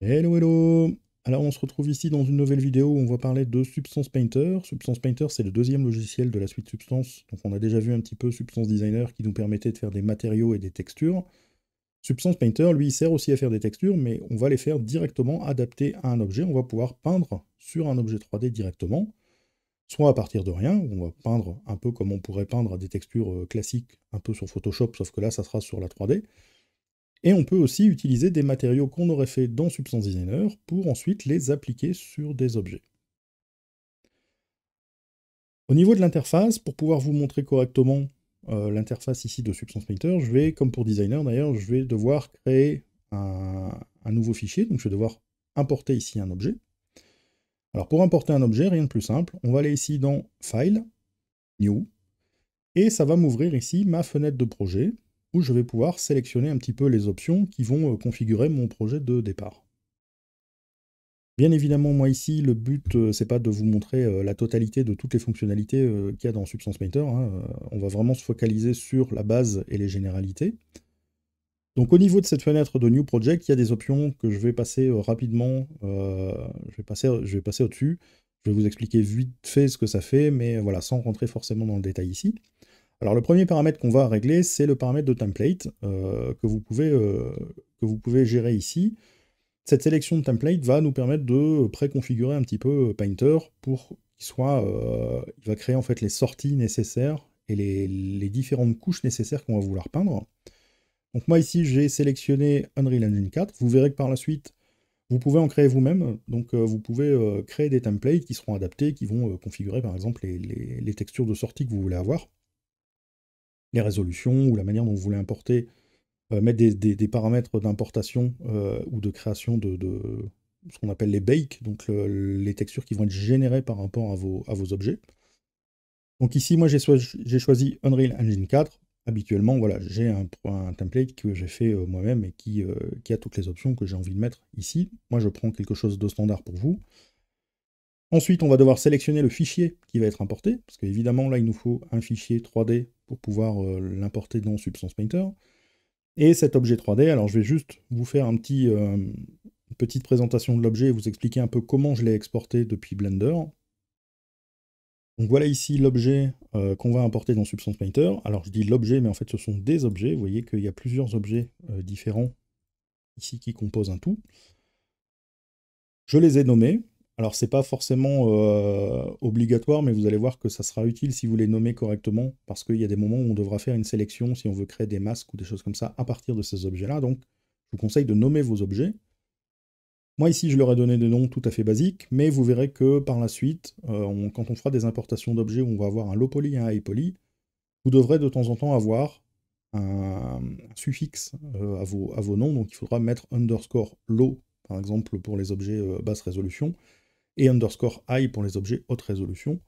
Hello hello Alors on se retrouve ici dans une nouvelle vidéo où on va parler de Substance Painter. Substance Painter c'est le deuxième logiciel de la suite Substance, donc on a déjà vu un petit peu Substance Designer qui nous permettait de faire des matériaux et des textures. Substance Painter lui sert aussi à faire des textures mais on va les faire directement adaptées à un objet, on va pouvoir peindre sur un objet 3D directement, soit à partir de rien, on va peindre un peu comme on pourrait peindre des textures euh, classiques un peu sur Photoshop sauf que là ça sera sur la 3D, et on peut aussi utiliser des matériaux qu'on aurait fait dans Substance Designer pour ensuite les appliquer sur des objets. Au niveau de l'interface, pour pouvoir vous montrer correctement euh, l'interface ici de Substance Painter, je vais, comme pour Designer d'ailleurs, je vais devoir créer un nouveau fichier. Donc je vais devoir importer ici un objet. Alors pour importer un objet, rien de plus simple, on va aller ici dans File, New, et ça va m'ouvrir ici ma fenêtre de projet je vais pouvoir sélectionner un petit peu les options qui vont euh, configurer mon projet de départ. Bien évidemment, moi ici, le but, euh, c'est pas de vous montrer euh, la totalité de toutes les fonctionnalités qu'il y a dans Substance Painter. Hein, on va vraiment se focaliser sur la base et les généralités. Donc au niveau de cette fenêtre de New Project, il y a des options que je vais passer rapidement. je vais passer, je vais passer au-dessus. Je vais vous expliquer vite fait ce que ça fait, mais voilà, sans rentrer forcément dans le détail ici. Alors le premier paramètre qu'on va régler, c'est le paramètre de template euh, que, vous pouvez, euh, que vous pouvez gérer ici. Cette sélection de template va nous permettre de préconfigurer un petit peu euh, Painter pour qu'il soit, il va créer en fait les sorties nécessaires et les, différentes couches nécessaires qu'on va vouloir peindre. Donc moi ici j'ai sélectionné Unreal Engine 4. Vous verrez que par la suite vous pouvez en créer vous-même, donc vous pouvez créer des templates qui seront adaptés, qui vont configurer par exemple les, textures de sortie que vous voulez avoir les résolutions ou la manière dont vous voulez importer, euh, mettre des, paramètres d'importation euh, ou de création de, ce qu'on appelle les bakes, donc les textures qui vont être générées par rapport à vos, objets. Donc ici, moi j'ai choisi, Unreal Engine 4. Habituellement, voilà, j'ai un, template que j'ai fait euh, moi-même et qui, qui a toutes les options que j'ai envie de mettre ici. Moi, je prends quelque chose de standard pour vous. Ensuite, on va devoir sélectionner le fichier qui va être importé, parce qu'évidemment, là, il nous faut un fichier 3D pour pouvoir euh, l'importer dans Substance Painter. Et cet objet 3D, alors je vais juste vous faire un petit, euh, une petite présentation de l'objet et vous expliquer un peu comment je l'ai exporté depuis Blender. Donc voilà ici l'objet euh, qu'on va importer dans Substance Painter. Alors je dis l'objet, mais en fait ce sont des objets. Vous voyez qu'il y a plusieurs objets différents ici qui composent un tout. Je les ai nommés. Alors, c'est pas forcément euh, obligatoire, mais vous allez voir que ça sera utile si vous les nommez correctement, parce qu'il y a des moments où on devra faire une sélection si on veut créer des masques ou des choses comme ça à partir de ces objets-là. Donc, je vous conseille de nommer vos objets. Moi, ici, je leur ai donné des noms tout à fait basiques, mais vous verrez que par la suite, euh, quand on fera des importations d'objets où on va avoir un low poly et un high poly, vous devrez de temps en temps avoir un, suffixe euh, à, vos, à vos noms, donc il faudra mettre underscore low, par exemple, pour les objets basse résolution, et underscore high pour les objets haute résolution.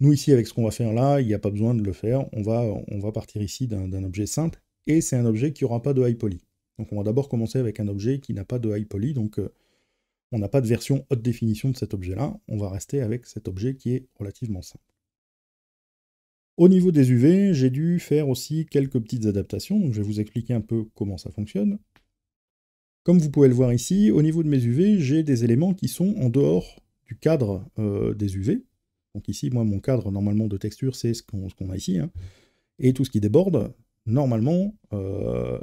Nous ici, avec ce qu'on va faire là, il n'y a pas besoin de le faire. On va, on va partir ici d'un objet simple, et c'est un objet qui n'aura pas de high poly. Donc on va d'abord commencer avec un objet qui n'a pas de high poly, donc euh, on n'a pas de version haute définition de cet objet-là. On va rester avec cet objet qui est relativement simple. Au niveau des UV, j'ai dû faire aussi quelques petites adaptations, je vais vous expliquer un peu comment ça fonctionne. Comme vous pouvez le voir ici, au niveau de mes UV, j'ai des éléments qui sont en dehors du cadre euh, des UV. Donc ici, moi, mon cadre normalement de texture, c'est ce qu'on a ici. Hein. Et tout ce qui déborde, normalement, euh,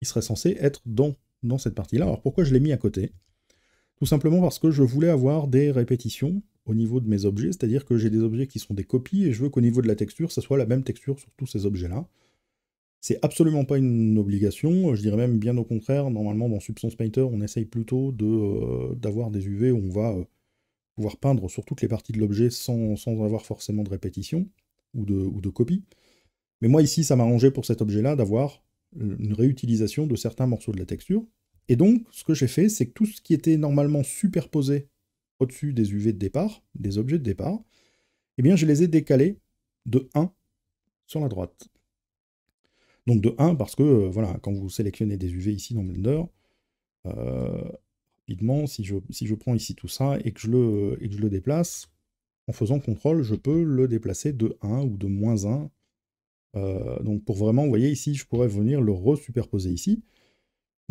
il serait censé être dans, dans cette partie-là. Alors pourquoi je l'ai mis à côté Tout simplement parce que je voulais avoir des répétitions au niveau de mes objets, c'est-à-dire que j'ai des objets qui sont des copies et je veux qu'au niveau de la texture, ça soit la même texture sur tous ces objets-là. C'est absolument pas une obligation, euh, je dirais même bien au contraire, normalement dans Substance Painter, on essaye plutôt d'avoir de, euh, d'avoir des UV où on va euh, pouvoir peindre sur toutes les parties de l'objet sans, sans, avoir forcément de répétition ou de, ou de copie. Mais moi ici, ça m'a pour cet objet-là d'avoir une réutilisation de certains morceaux de la texture. Et donc, ce que j'ai fait, c'est que tout ce qui était normalement superposé au-dessus des UV de départ, des objets de départ, eh bien je les ai décalés de 1 sur la droite. Donc de 1, parce que euh, voilà, quand vous sélectionnez des UV ici dans Blender, euh, rapidement, si je, si je prends ici tout ça et que, je le, le déplace, en faisant contrôle, je peux le déplacer de 1 ou de moins 1. Euh, donc pour vraiment, vous voyez ici, je pourrais venir le re-superposer ici.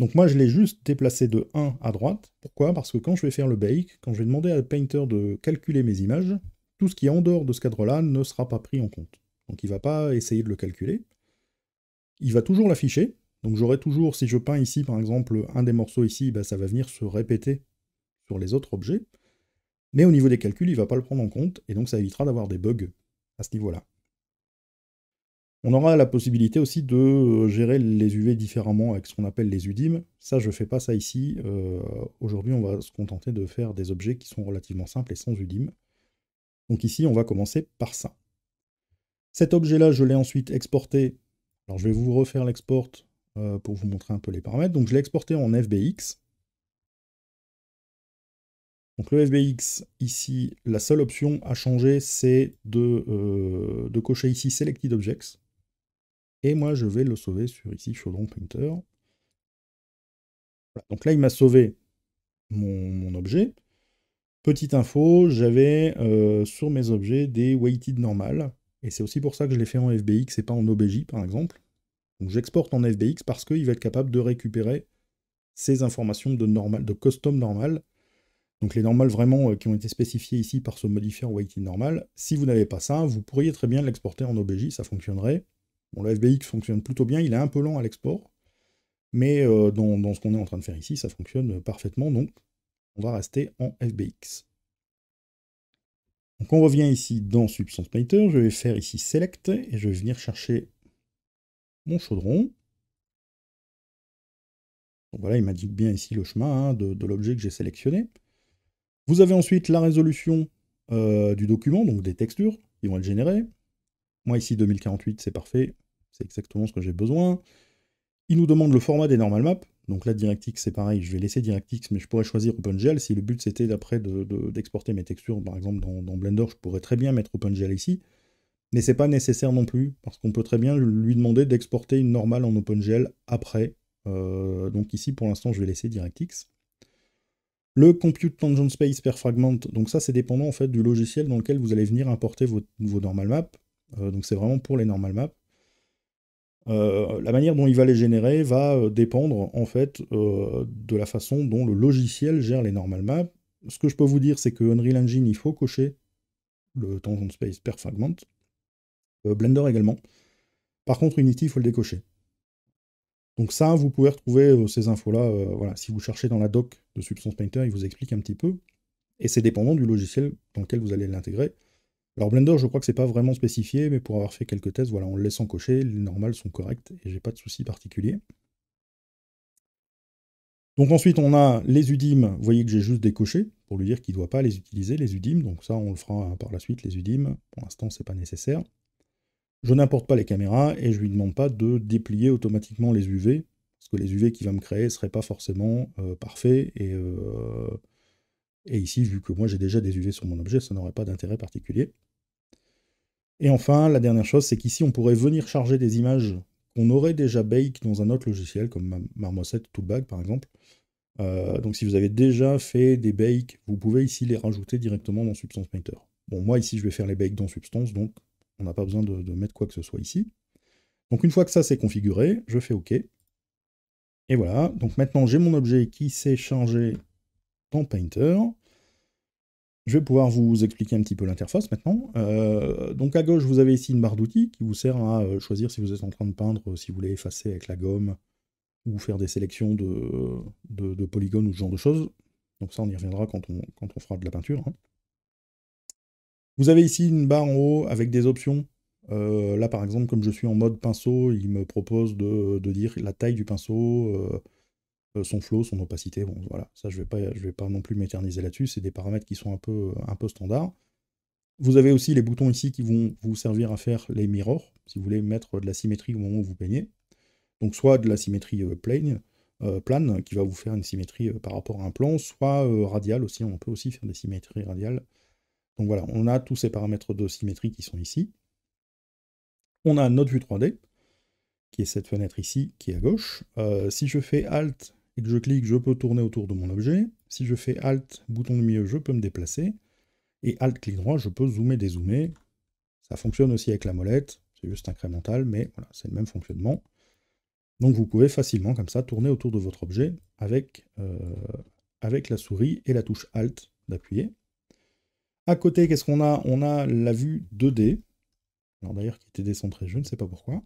Donc moi, je l'ai juste déplacé de 1 à droite. Pourquoi Parce que quand je vais faire le bake, quand je vais demander à Painter de calculer mes images, tout ce qui est en dehors de ce cadre-là ne sera pas pris en compte. Donc il ne va pas essayer de le calculer il va toujours l'afficher. Donc j'aurai toujours, si je peins ici par exemple un des morceaux ici, bah, ça va venir se répéter sur les autres objets. Mais au niveau des calculs, il ne va pas le prendre en compte, et donc ça évitera d'avoir des bugs à ce niveau-là. On aura la possibilité aussi de euh, gérer les UV différemment avec ce qu'on appelle les UDIM. Ça, je ne fais pas ça ici. Euh, aujourd'hui, on va se contenter de faire des objets qui sont relativement simples et sans UDIM. Donc ici, on va commencer par ça. Cet objet-là, je l'ai ensuite exporté alors je vais vous refaire l'export euh, pour vous montrer un peu les paramètres. Donc je l'ai exporté en FBX. Donc le FBX, ici, la seule option à changer, c'est euh, de, cocher ici Selected Objects. Et moi, je vais le sauver sur ici Chaudron Pointer. Voilà. Donc là, il m'a sauvé mon, objet. Petite info, j'avais euh, sur mes objets des weighted normales. Et c'est aussi pour ça que je l'ai fait en FBX et pas en OBJ, par exemple. Donc j'exporte en FBX parce qu'il va être capable de récupérer ces informations de, normal, de custom normal. Donc les normales vraiment euh, qui ont été spécifiées ici par ce modifier weighted normal. Si vous n'avez pas ça, vous pourriez très bien l'exporter en OBJ, ça fonctionnerait. Bon, le FBX fonctionne plutôt bien, il est un peu lent à l'export, mais euh, dans ce qu'on est en train de faire ici, ça fonctionne euh, parfaitement, donc on va rester en FBX. Donc on revient ici dans Substance Painter, je vais faire ici Select, et je vais venir chercher mon chaudron. Donc voilà, il m'indique bien ici le chemin hein, de, l'objet que j'ai sélectionné. Vous avez ensuite la résolution euh, du document, donc des textures qui vont être générées. Moi ici 2048, c'est parfait, c'est exactement ce que j'ai besoin. Il nous demande le format des normal maps, donc là, DirectX, c'est pareil, je vais laisser DirectX, mais je pourrais choisir OpenGL. Si le but c'était d'après d'exporter mes textures, par exemple dans, Blender, je pourrais très bien mettre OpenGL ici. Mais c'est pas nécessaire non plus, parce qu'on peut très bien lui demander d'exporter une normale en OpenGL après. Euh, donc ici, pour l'instant, je vais laisser DirectX. Le compute tangent space per fragment, donc ça c'est dépendant en fait du logiciel dans lequel vous allez venir importer vos, normal maps. Euh, donc c'est vraiment pour les normal maps. Euh, la manière dont il va les générer va euh, dépendre en fait euh, de la façon dont le logiciel gère les normal maps. Ce que je peux vous dire, c'est que Unreal Engine, il faut cocher le tangent space per fragment. Blender également. Par contre, Unity, il faut le décocher. Donc ça, vous pouvez retrouver ces infos-là. voilà, si vous cherchez dans la doc de Substance Painter, il vous explique un petit peu. Et c'est dépendant du logiciel dans lequel vous allez l'intégrer. Alors Blender, je crois que c'est pas vraiment spécifié, mais pour avoir fait quelques tests, voilà, en le laissant cocher, les normales sont correctes et j'ai pas de souci particulier. Donc ensuite, on a les UDIM. Vous voyez que j'ai juste décoché pour lui dire qu'il ne doit pas les utiliser, les UDIM. Donc ça, on le fera par la suite, les UDIM. Pour l'instant, c'est pas nécessaire. Je n'importe pas les caméras et je ne lui demande pas de déplier automatiquement les UV, parce que les UV qu'il va me créer ne seraient pas forcément euh, parfaits. Euh, et ici, vu que moi j'ai déjà des UV sur mon objet, ça n'aurait pas d'intérêt particulier. Et enfin, la dernière chose, c'est qu'ici, on pourrait venir charger des images qu'on aurait déjà bake dans un autre logiciel, comme Marmoset Toolbag par exemple. Euh, donc si vous avez déjà fait des bakes, vous pouvez ici les rajouter directement dans Substance Painter. Bon, moi ici, je vais faire les bakes dans Substance, donc on n'a pas besoin de, de, mettre quoi que ce soit ici. Donc une fois que ça c'est configuré, je fais OK. Et voilà, donc maintenant j'ai mon objet qui s'est chargé dans Painter. Je vais pouvoir vous expliquer un petit peu l'interface maintenant. Euh, donc à gauche, vous avez ici une barre d'outils qui vous sert à euh, choisir si vous êtes en train de peindre, euh, si vous voulez effacer avec la gomme, ou faire des sélections de, de, polygones ou ce genre de choses. Donc ça, on y reviendra quand on, quand on fera de la peinture. Hein. Vous avez ici une barre en haut avec des options. là, par exemple, comme je suis en mode pinceau, il me propose de, dire la taille du pinceau, euh, son flow, son opacité. Bon, voilà, ça, je ne vais, pas, je vais pas non plus m'éterniser là-dessus. C'est des paramètres qui sont un peu, un peu standards. Vous avez aussi les boutons ici qui vont vous servir à faire les mirrors, si vous voulez mettre de la symétrie au moment où vous peignez. Donc soit de la symétrie euh, plane, euh, plane qui va vous faire une symétrie par rapport à un plan, soit radiale aussi, on peut aussi faire des symétries radiales. Donc voilà, on a tous ces paramètres de symétrie qui sont ici. On a notre vue 3D, qui est cette fenêtre ici, qui est à gauche. si je fais Alt que je clique, je peux tourner autour de mon objet. Si je fais Alt, bouton de milieu, je peux me déplacer. Et Alt, clic droit, je peux zoomer, dézoomer. Ça fonctionne aussi avec la molette, c'est juste incrémental, mais voilà, c'est le même fonctionnement. Donc vous pouvez facilement, comme ça, tourner autour de votre objet avec, euh, avec la souris et la touche Alt d'appuyer. À côté, qu'est-ce qu'on a On a la vue 2D. Alors d'ailleurs, qui était décentrée, je ne sais pas pourquoi. Vous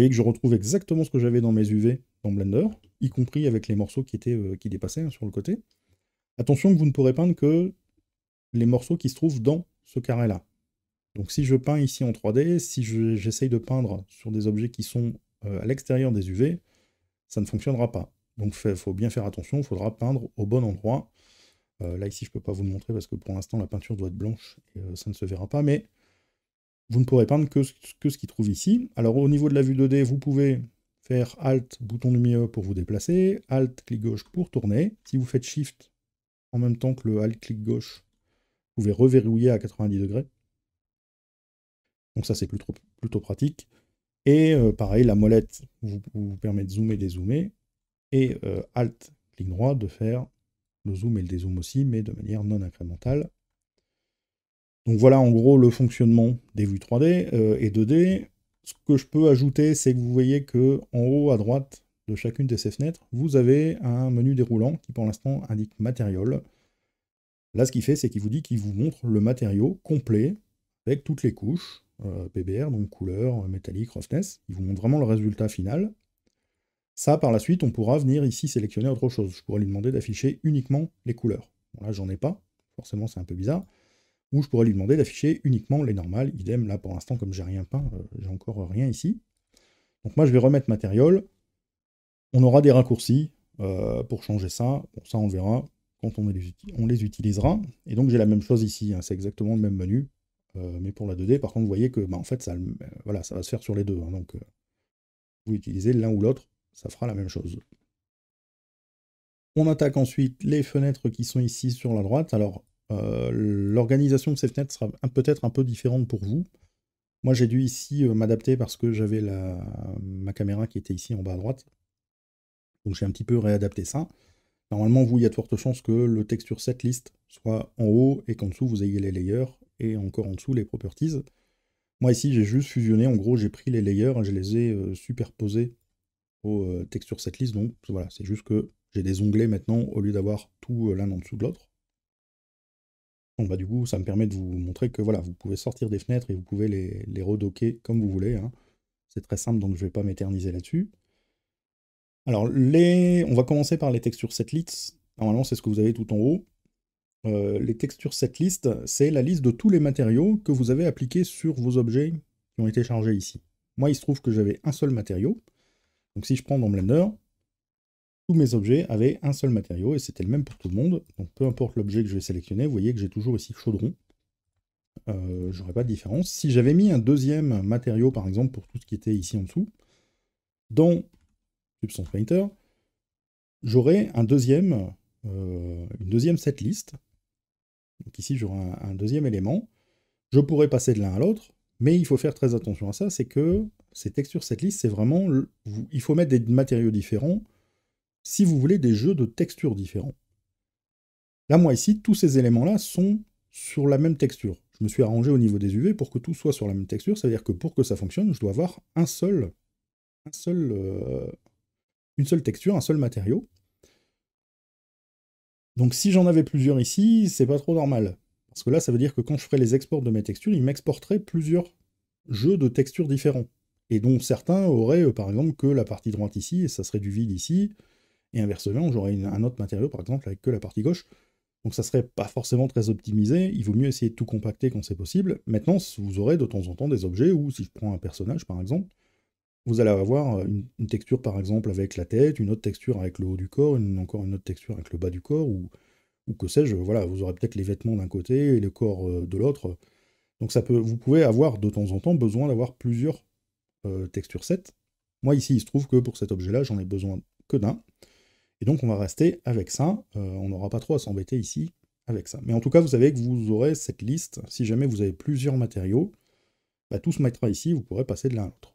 voyez que je retrouve exactement ce que j'avais dans mes UV dans Blender, y compris avec les morceaux qui, étaient, euh, qui dépassaient hein, sur le côté. Attention que vous ne pourrez peindre que les morceaux qui se trouvent dans ce carré-là. Donc si je peins ici en 3D, si j'essaye de peindre sur des objets qui sont euh, à l'extérieur des UV, ça ne fonctionnera pas. Donc il faut bien faire attention, il faudra peindre au bon endroit. Euh, là ici je ne peux pas vous le montrer parce que pour l'instant la peinture doit être blanche et ça ne se verra pas, mais vous ne pourrez peindre que, que ce qui trouve ici. Alors au niveau de la vue 2D, vous pouvez faire Alt, bouton milieu pour vous déplacer, Alt, clic gauche pour tourner. Si vous faites Shift en même temps que le Alt, clic gauche, vous pouvez reverrouiller à 90 degrés. Donc ça, c'est plutôt, plutôt pratique. Et euh, pareil, la molette vous, permet de zoomer, dézoomer. Et euh, Alt, clic droit, de faire le zoom et le dézoom aussi, mais de manière non incrémentale. Donc voilà en gros le fonctionnement des vues 3D euh, et 2D. Ce que je peux ajouter, c'est que vous voyez que en haut à droite de chacune de ces fenêtres, vous avez un menu déroulant qui pour l'instant indique matériel. Là, ce qu'il fait, c'est qu'il vous dit qu'il vous montre le matériau complet avec toutes les couches, euh, PBR, donc couleur, euh, métallique, roughness. Il vous montre vraiment le résultat final. Ça, par la suite, on pourra venir ici sélectionner autre chose. Je pourrais lui demander d'afficher uniquement les couleurs. Bon, là, j'en ai pas. Forcément, c'est un peu bizarre ou je pourrais lui demander d'afficher uniquement les normales, idem là pour l'instant comme j'ai rien peint, euh, j'ai encore rien ici. Donc moi je vais remettre matériel on aura des raccourcis euh, pour changer ça, bon, ça on verra quand on les, on les utilisera, et donc j'ai la même chose ici, hein. c'est exactement le même menu, euh, mais pour la 2D par contre vous voyez que bah, en fait ça, voilà, ça va se faire sur les deux, hein. donc vous utilisez l'un ou l'autre, ça fera la même chose. On attaque ensuite les fenêtres qui sont ici sur la droite, alors euh, l'organisation de ces fenêtres sera peut-être un peu différente pour vous. Moi, j'ai dû ici euh, m'adapter parce que j'avais ma caméra qui était ici en bas à droite. Donc, j'ai un petit peu réadapté ça. Normalement, vous, il y a de fortes chances que le texture set list soit en haut et qu'en dessous, vous ayez les layers et encore en dessous, les properties. Moi, ici, j'ai juste fusionné. En gros, j'ai pris les layers et je les ai euh, superposés au texture set list. Donc, voilà, c'est juste que j'ai des onglets maintenant au lieu d'avoir tout l'un en dessous de l'autre. Bon, bah, du coup, ça me permet de vous montrer que voilà, vous pouvez sortir des fenêtres et vous pouvez les, redocker comme vous voulez. Hein. C'est très simple, donc je ne vais pas m'éterniser là-dessus. Alors, les... on va commencer par les textures setlist. Normalement, c'est ce que vous avez tout en haut. Euh, les textures setlist, c'est la liste de tous les matériaux que vous avez appliqués sur vos objets qui ont été chargés ici. Moi, il se trouve que j'avais un seul matériau. Donc, si je prends dans Blender, tous mes objets avaient un seul matériau et c'était le même pour tout le monde. Donc peu importe l'objet que je vais sélectionner, vous voyez que j'ai toujours ici chaudron. Je euh, J'aurais pas de différence. Si j'avais mis un deuxième matériau, par exemple, pour tout ce qui était ici en dessous, dans Substance Painter, j'aurais un deuxième, euh, une deuxième setlist. Donc ici, j'aurai un, deuxième élément. Je pourrais passer de l'un à l'autre, mais il faut faire très attention à ça, c'est que ces textures setlist, c'est vraiment... il faut mettre des matériaux différents si vous voulez des jeux de textures différents. Là, moi ici, tous ces éléments-là sont sur la même texture. Je me suis arrangé au niveau des UV pour que tout soit sur la même texture, c'est-à-dire que pour que ça fonctionne, je dois avoir un seul, euh, une seule texture, un seul matériau. Donc si j'en avais plusieurs ici, c'est pas trop normal. Parce que là, ça veut dire que quand je ferai les exports de mes textures, ils m'exporteraient plusieurs jeux de textures différents. Et dont certains auraient, euh, par exemple, que la partie droite ici, et ça serait du vide ici, et inversement, j'aurai un autre matériau, par exemple, avec que la partie gauche. Donc ça serait pas forcément très optimisé, il vaut mieux essayer de tout compacter quand c'est possible. Maintenant, vous aurez de temps en temps des objets où, si je prends un personnage par exemple, vous allez avoir euh, une, texture par exemple avec la tête, une autre texture avec le haut du corps, une, encore une autre texture avec le bas du corps, ou, que sais-je, voilà, vous aurez peut-être les vêtements d'un côté et le corps euh, de l'autre. Donc ça peut, vous pouvez avoir de temps en temps besoin d'avoir plusieurs euh, textures sets. Moi ici, il se trouve que pour cet objet-là, j'en ai besoin que d'un. Et donc on va rester avec ça, euh, on n'aura pas trop à s'embêter ici avec ça. Mais en tout cas, vous savez que vous aurez cette liste, si jamais vous avez plusieurs matériaux, bah, tout se mettra ici, vous pourrez passer de l'un à l'autre.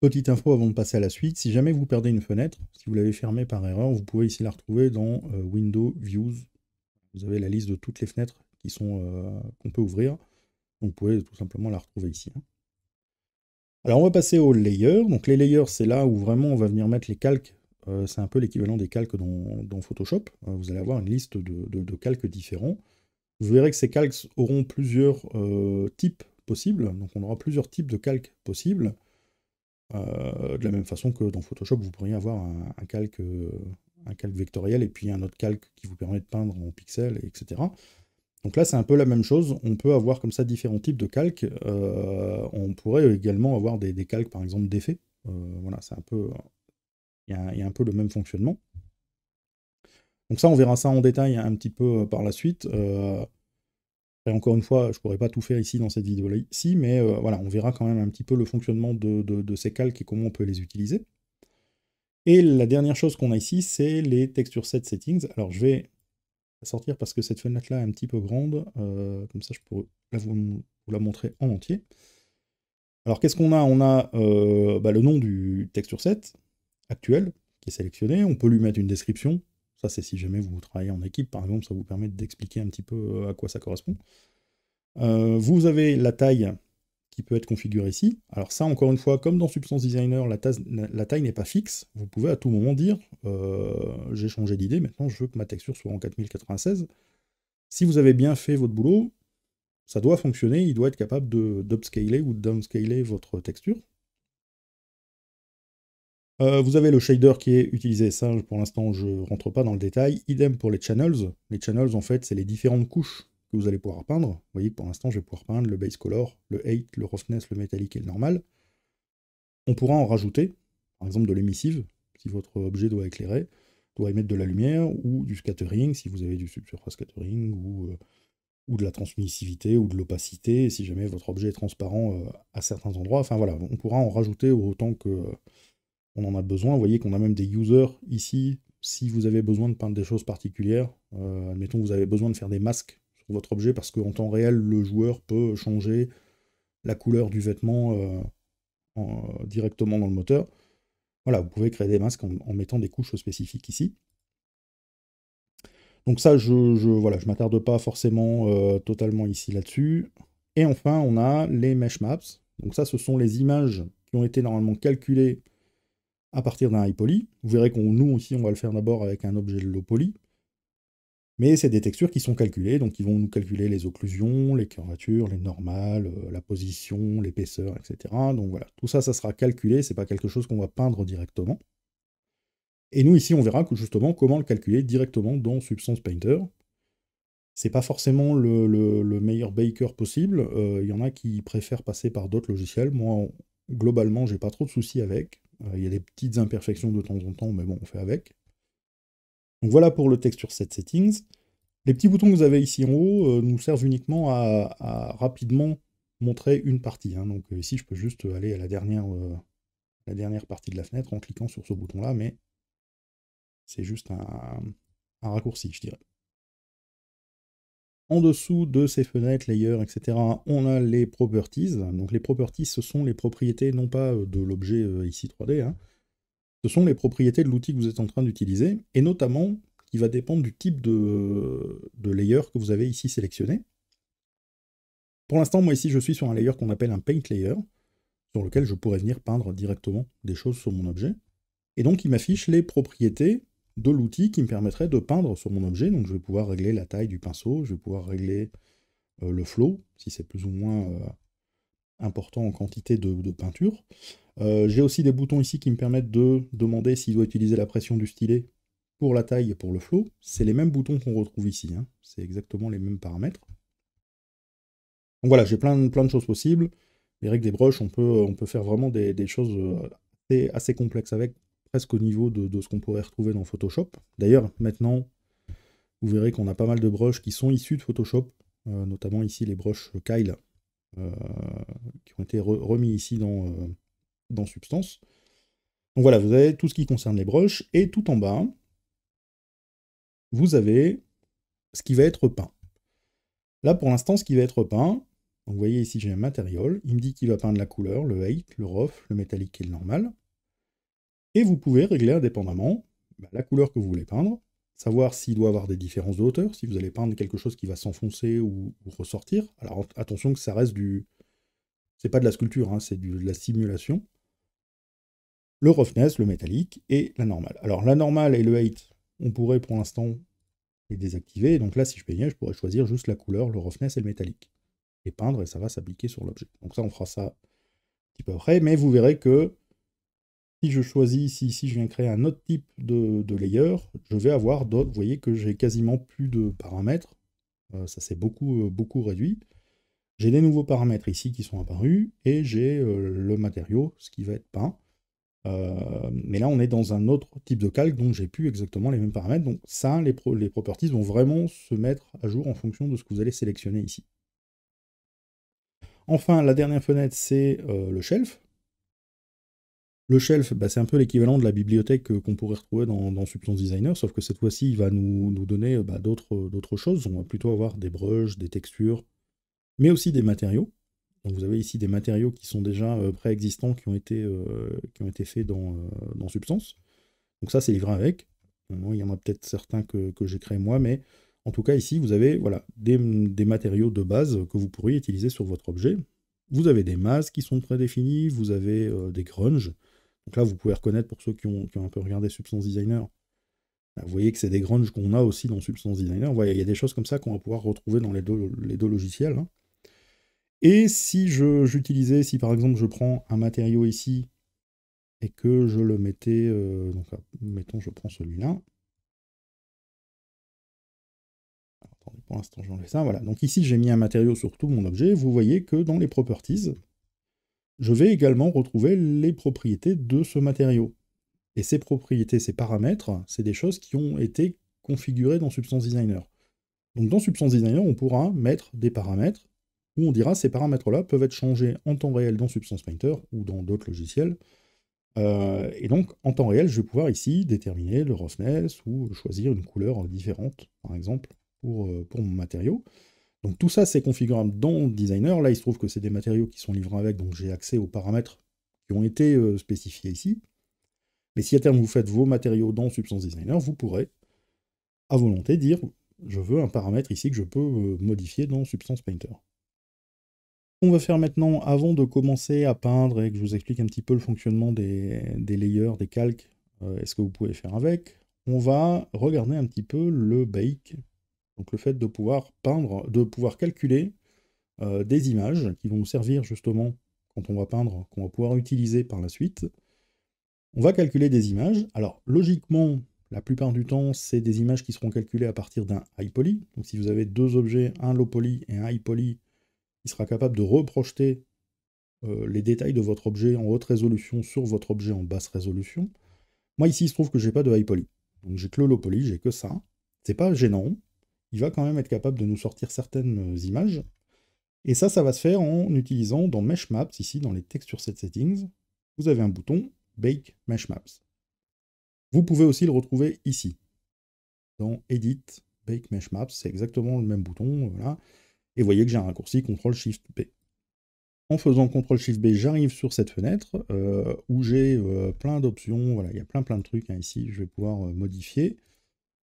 Petite info avant de passer à la suite, si jamais vous perdez une fenêtre, si vous l'avez fermée par erreur, vous pouvez ici la retrouver dans euh, Windows Views. Vous avez la liste de toutes les fenêtres euh, qu'on peut ouvrir. Donc vous pouvez tout simplement la retrouver ici. Hein. Alors on va passer aux layers. Donc les layers, c'est là où vraiment on va venir mettre les calques euh, c'est un peu l'équivalent des calques dans, Photoshop. Euh, vous allez avoir une liste de, calques différents. Vous verrez que ces calques auront plusieurs euh, types possibles. Donc on aura plusieurs types de calques possibles. de la même façon que dans Photoshop, vous pourriez avoir un, calque, un calque vectoriel et puis un autre calque qui vous permet de peindre en pixels, etc. Donc là, c'est un peu la même chose. On peut avoir comme ça différents types de calques. on pourrait également avoir des, calques, par exemple, d'effets. voilà, c'est un peu un peu le même fonctionnement. Donc ça, on verra ça en détail un petit peu euh, par la suite. Euh. et encore une fois, je pourrais pas tout faire ici dans cette vidéo-là, ici, mais euh, voilà, on verra quand même un petit peu le fonctionnement de, ces calques et comment on peut les utiliser. Et la dernière chose qu'on a ici, c'est les texture set settings. Alors je vais sortir parce que cette fenêtre-là est un petit peu grande, comme ça je pourrais vous, la montrer en entier. Alors qu'est-ce qu'on a On a, bah, le nom du texture set, actuel qui est sélectionné, On peut lui mettre une description. Ça, c'est si jamais vous travaillez en équipe, par exemple, ça vous permet d'expliquer un petit peu euh, à quoi ça correspond. Euh, vous avez la taille qui peut être configurée ici. Alors ça, encore une fois, comme dans Substance Designer, la, taille, n'est pas fixe. Vous pouvez à tout moment dire, euh, j'ai changé d'idée, maintenant je veux que ma texture soit en 4096. Si vous avez bien fait votre boulot, ça doit fonctionner, il doit être capable d'upscaler ou downscaler votre texture. Euh, vous avez le shader qui est utilisé, ça pour l'instant je ne rentre pas dans le détail. Idem pour les channels. Les channels en fait c'est les différentes couches que vous allez pouvoir peindre. Vous voyez pour l'instant je vais pouvoir peindre le base color, le hate le roughness, le métallique et le normal. On pourra en rajouter, par exemple de l'émissive, si votre objet doit éclairer, doit émettre de la lumière, ou du scattering, si vous avez du subsurface scattering, ou, euh, de la transmissivité, ou de l'opacité, si jamais votre objet est transparent euh, à certains endroits. Enfin voilà, on pourra en rajouter autant que on en a besoin. Vous voyez qu'on a même des users ici. Si vous avez besoin de peindre des choses particulières, mettons euh, admettons que vous avez besoin de faire des masques sur votre objet parce qu'en temps réel, le joueur peut changer la couleur du vêtement euh, euh, directement dans le moteur. Voilà, vous pouvez créer des masques en, mettant des couches spécifiques ici. Donc ça, je, je voilà, je m'attarde pas forcément totalement ici là-dessus. Et enfin, on a les mesh maps. Donc ça, ce sont les images qui ont été normalement calculées à partir d'un high poly. Vous verrez qu'on nous aussi on va le faire d'abord avec un objet low poly. Mais c'est des textures qui sont calculées, donc ils vont nous calculer les occlusions, les curvatures, les normales, euh, la position, l'épaisseur, etc. Donc voilà, tout ça, ça sera calculé, c'est pas quelque chose qu'on va peindre directement. Et nous ici, on verra justement comment le calculer directement dans Substance Painter. C'est pas forcément le, meilleur baker possible, euh, il y en a qui préfèrent passer par d'autres logiciels, moi globalement j'ai pas trop de soucis avec. Euh, il y a des petites imperfections de temps en temps, mais bon, on fait avec. Donc voilà pour le texture set settings. Les petits boutons que vous avez ici en haut euh, nous servent uniquement à, rapidement montrer une partie. Hein. Donc euh, ici, je peux juste aller à la dernière, la dernière partie de la fenêtre en cliquant sur ce bouton-là, mais c'est juste un raccourci, je dirais. En dessous de ces fenêtres, layers, etc., on a les properties. Donc les properties, ce sont les propriétés, non pas euh, de l'objet euh, ici 3D, hein. ce sont les propriétés de l'outil que vous êtes en train d'utiliser, et notamment qui va dépendre du type de, de layer que vous avez ici sélectionné. Pour l'instant, moi ici, je suis sur un layer qu'on appelle un paint layer, sur lequel je pourrais venir peindre directement des choses sur mon objet. Et donc, il m'affiche les propriétés de l'outil qui me permettrait de peindre sur mon objet. Donc je vais pouvoir régler la taille du pinceau, je vais pouvoir régler euh, le flow, si c'est plus ou moins euh, important en quantité de, peinture. Euh, j'ai aussi des boutons ici qui me permettent de demander s'il doit utiliser la pression du stylet pour la taille et pour le flow. C'est les mêmes boutons qu'on retrouve ici, hein. c'est exactement les mêmes paramètres. Donc voilà, j'ai plein, plein de choses possibles. les règles des brushes, on peut, on peut faire vraiment des, choses assez complexes avec presque au niveau de, ce qu'on pourrait retrouver dans Photoshop. D'ailleurs, maintenant, vous verrez qu'on a pas mal de broches qui sont issues de Photoshop, euh, notamment ici les broches Kyle, euh, qui ont été remises remis ici dans, euh, dans Substance. Donc voilà, vous avez tout ce qui concerne les broches et tout en bas, vous avez ce qui va être peint. Là, pour l'instant, ce qui va être peint, vous voyez ici, j'ai un matériel, il me dit qu'il va peindre la couleur, le height, le rough, le métallique et le normal. Et vous pouvez régler indépendamment bah, la couleur que vous voulez peindre, savoir s'il doit avoir des différences de hauteur, si vous allez peindre quelque chose qui va s'enfoncer ou, ressortir. Alors attention que ça reste du... C'est pas de la sculpture, hein, c'est de la simulation. Le roughness, le métallique et la normale. Alors la normale et le height, on pourrait pour l'instant les désactiver. Donc là, si je peignais, je pourrais choisir juste la couleur, le roughness et le métallique. Et peindre, et ça va s'appliquer sur l'objet. Donc ça, on fera ça un petit peu après, mais vous verrez que si je choisis ici, ici, je viens créer un autre type de, layer, je vais avoir d'autres. Vous voyez que j'ai quasiment plus de paramètres. Euh, ça s'est beaucoup, euh, beaucoup réduit. J'ai des nouveaux paramètres ici qui sont apparus et j'ai euh, le matériau, ce qui va être peint. mais là, on est dans un autre type de calque, donc j'ai plus exactement les mêmes paramètres. Donc ça, les, les properties vont vraiment se mettre à jour en fonction de ce que vous allez sélectionner ici. Enfin, la dernière fenêtre, c'est le shelf. Le shelf, bah, c'est un peu l'équivalent de la bibliothèque euh, qu'on pourrait retrouver dans, Substance Designer, sauf que cette fois-ci, il va nous, donner euh, bah, euh, d'autres choses. On va plutôt avoir des brushes, des textures, mais aussi des matériaux. Donc vous avez ici des matériaux qui sont déjà préexistants, qui ont été, qui ont été faits dans, Substance. Donc ça, c'est livré avec. Il y en a peut-être certains que, j'ai créés moi, mais en tout cas, ici, vous avez voilà, des, matériaux de base que vous pourriez utiliser sur votre objet. Vous avez des masses qui sont prédéfinies, vous avez des grunge. Donc là, vous pouvez reconnaître pour ceux qui ont, un peu regardé Substance Designer. Bah, vous voyez que c'est des granges qu'on a aussi dans Substance Designer. il y a des choses comme ça qu'on va pouvoir retrouver dans les deux, logiciels. Hein. Et si j'utilisais, si par exemple je prends un matériau ici et que je le mettais, euh, donc mettons je prends celui-là. Pour l'instant j'enlève ça, voilà. Donc ici j'ai mis un matériau sur tout mon objet, vous voyez que dans les properties, je vais également retrouver les propriétés de ce matériau. Et ces propriétés, ces paramètres, c'est des choses qui ont été configurées dans Substance Designer. Donc dans Substance Designer, on pourra mettre des paramètres où on dira ces paramètres-là peuvent être changés en temps réel dans Substance Painter ou dans d'autres logiciels. Euh, et donc en temps réel, je vais pouvoir ici déterminer le roughness ou choisir une couleur différente, par exemple, pour euh, mon matériau. Donc tout ça, c'est configurable dans Designer. Là, il se trouve que c'est des matériaux qui sont livrés avec, donc j'ai accès aux paramètres qui ont été euh, spécifiés ici. Mais si à terme vous faites vos matériaux dans Substance Designer, vous pourrez à volonté dire je veux un paramètre ici que je peux euh, modifier dans Substance Painter. On va faire maintenant, avant de commencer à peindre et que je vous explique un petit peu le fonctionnement des, layers, des calques, euh, et est ce que vous pouvez faire avec, on va regarder un petit peu le bake donc le fait de pouvoir peindre, de pouvoir calculer euh, des images qui vont nous servir justement quand on va peindre, qu'on va pouvoir utiliser par la suite. On va calculer des images. Alors logiquement, la plupart du temps, c'est des images qui seront calculées à partir d'un high poly. Donc si vous avez deux objets, un low poly et un high poly, il sera capable de reprojeter euh, les détails de votre objet en haute résolution sur votre objet en basse résolution. Moi ici, il se trouve que je n'ai pas de high poly. Donc j'ai que le low poly, j'ai que ça. C'est pas gênant, il va quand même être capable de nous sortir certaines euh, images. Et ça, ça va se faire en utilisant dans Mesh Maps, ici dans les Texture Set Settings, vous avez un bouton Bake Mesh Maps. Vous pouvez aussi le retrouver ici, dans Edit, Bake Mesh Maps, c'est exactement le même bouton, euh, voilà. Et vous voyez que j'ai un raccourci ctrl shift B. En faisant CTRL-SHIFT-B, j'arrive sur cette fenêtre euh, où j'ai plein d'options, voilà, il y a plein plein de trucs hein, ici, je vais pouvoir modifier.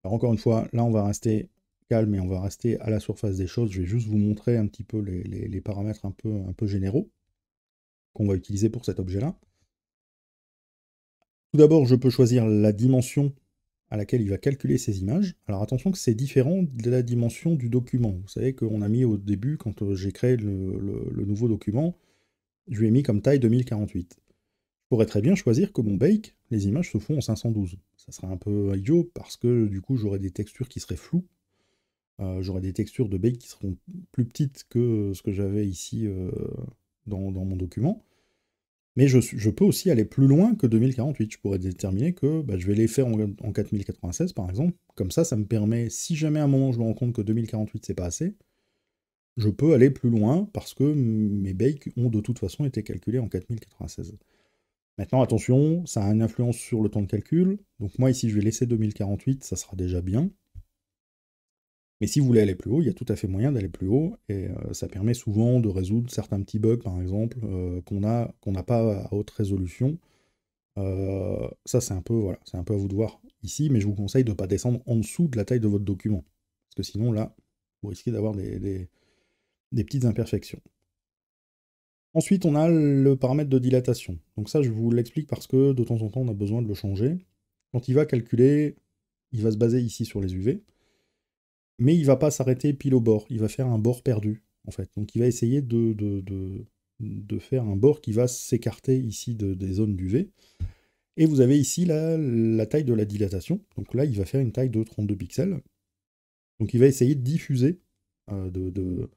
Alors encore une fois, là on va rester calme et on va rester à la surface des choses. Je vais juste vous montrer un petit peu les, paramètres un peu, un peu généraux qu'on va utiliser pour cet objet-là. Tout d'abord, je peux choisir la dimension à laquelle il va calculer ses images. Alors attention que c'est différent de la dimension du document. Vous savez qu'on a mis au début, quand euh, j'ai créé le, nouveau document, je lui ai mis comme taille 2048. Je pourrais très bien choisir que mon bake, les images se font en 512. Ça serait un peu idiot parce que du coup j'aurais des textures qui seraient floues euh, j'aurai des textures de bake qui seront plus petites que ce que j'avais ici euh, dans, mon document. Mais je, peux aussi aller plus loin que 2048. Je pourrais déterminer que bah, je vais les faire en, en, 4096, par exemple. Comme ça, ça me permet, si jamais à un moment je me rends compte que 2048, c'est pas assez, je peux aller plus loin parce que mes bakes ont de toute façon été calculés en 4096. Maintenant, attention, ça a une influence sur le temps de calcul. Donc moi, ici, je vais laisser 2048, ça sera déjà bien. Mais si vous voulez aller plus haut, il y a tout à fait moyen d'aller plus haut, et euh, ça permet souvent de résoudre certains petits bugs, par exemple, euh, qu'on n'a pas à haute résolution. Euh, ça, c'est un, peu, voilà, un peu à vous de voir ici, mais je vous conseille de ne pas descendre en dessous de la taille de votre document, parce que sinon, là, vous risquez d'avoir des petites imperfections. Ensuite, on a le paramètre de dilatation. Donc ça, je vous l'explique parce que de temps en temps, on a besoin de le changer. Quand il va calculer, il va se baser ici sur les UV mais il va pas s'arrêter pile au bord, il va faire un bord perdu, en fait. Donc il va essayer de, de, de, faire un bord qui va s'écarter ici des zones d'UV. Et vous avez ici la, la taille de la dilatation. Donc là, il va faire une taille de 32 pixels. Donc il va essayer de diffuser, euh, de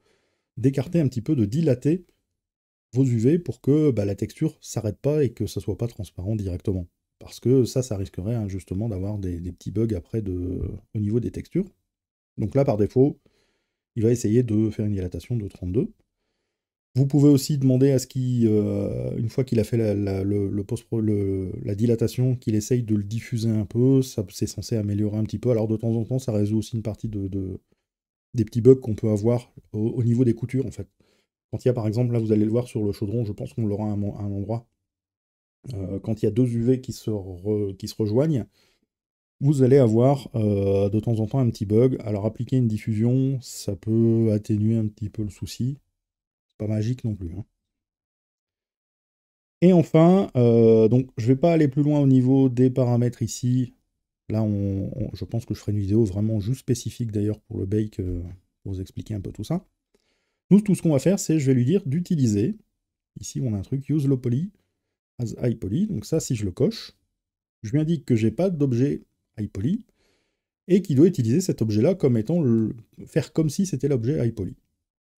d'écarter un petit peu, de dilater vos UV pour que bah, la texture s'arrête pas et que ça soit pas transparent directement. Parce que ça, ça risquerait hein, justement d'avoir des, petits bugs après de, au niveau des textures. Donc là, par défaut, il va essayer de faire une dilatation de 32. Vous pouvez aussi demander à ce qu'il, euh, une fois qu'il a fait la, le, dilatation, qu'il essaye de le diffuser un peu. Ça, c'est censé améliorer un petit peu. Alors de temps en temps, ça résout aussi une partie de, des petits bugs qu'on peut avoir au, niveau des coutures, en fait. Quand il y a, par exemple, là, vous allez le voir sur le chaudron, je pense qu'on l'aura à un, endroit. Euh, quand il y a deux UV qui qui se rejoignent, vous allez avoir euh, de temps en temps un petit bug. Alors appliquer une diffusion, ça peut atténuer un petit peu le souci. C'est pas magique non plus. Hein. Et enfin, euh, donc je vais pas aller plus loin au niveau des paramètres ici. Là, on, je pense que je ferai une vidéo vraiment juste spécifique d'ailleurs pour le bake, euh, pour vous expliquer un peu tout ça. Nous, tout ce qu'on va faire, c'est, je vais lui dire d'utiliser. Ici, on a un truc, use low poly as high poly. Donc ça, si je le coche, je lui indique que j'ai pas d'objet iPoly, et qui doit utiliser cet objet-là comme étant le... faire comme si c'était l'objet iPoly.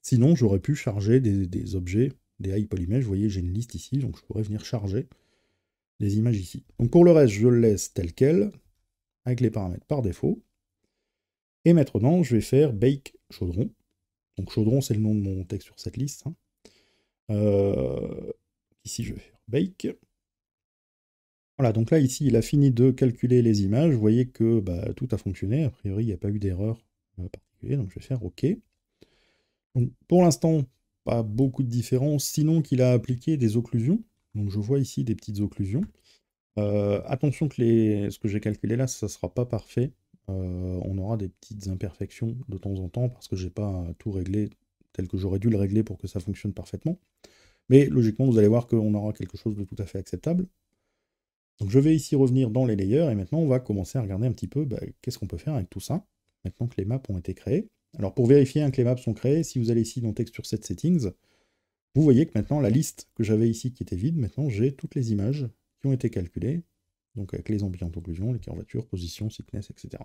Sinon, j'aurais pu charger des, objets, des mais Vous voyez, j'ai une liste ici, donc je pourrais venir charger des images ici. Donc pour le reste, je le laisse tel quel, avec les paramètres par défaut. Et maintenant, je vais faire bake chaudron. Donc chaudron, c'est le nom de mon texte sur cette liste. Hein. Euh, ici, je vais faire bake. Voilà, donc là, ici, il a fini de calculer les images. Vous voyez que bah, tout a fonctionné. A priori, il n'y a pas eu d'erreur euh, particulière. Donc, je vais faire OK. pour l'instant, pas beaucoup de différence, sinon qu'il a appliqué des occlusions. Donc, je vois ici des petites occlusions. Euh, attention que ce que j'ai calculé là, ça ne sera pas parfait. Euh, on aura des petites imperfections de temps en temps parce que je n'ai pas tout réglé tel que j'aurais dû le régler pour que ça fonctionne parfaitement. Mais logiquement, vous allez voir qu'on aura quelque chose de tout à fait acceptable. Donc je vais ici revenir dans les layers et maintenant on va commencer à regarder un petit peu bah, qu'est-ce qu'on peut faire avec tout ça, maintenant que les maps ont été créées. Alors pour vérifier hein, que les maps sont créées, si vous allez ici dans Texture Set Settings, vous voyez que maintenant la liste que j'avais ici qui était vide, maintenant j'ai toutes les images qui ont été calculées, donc avec les ambiantes occlusion, les curvatures, position, sickness, etc.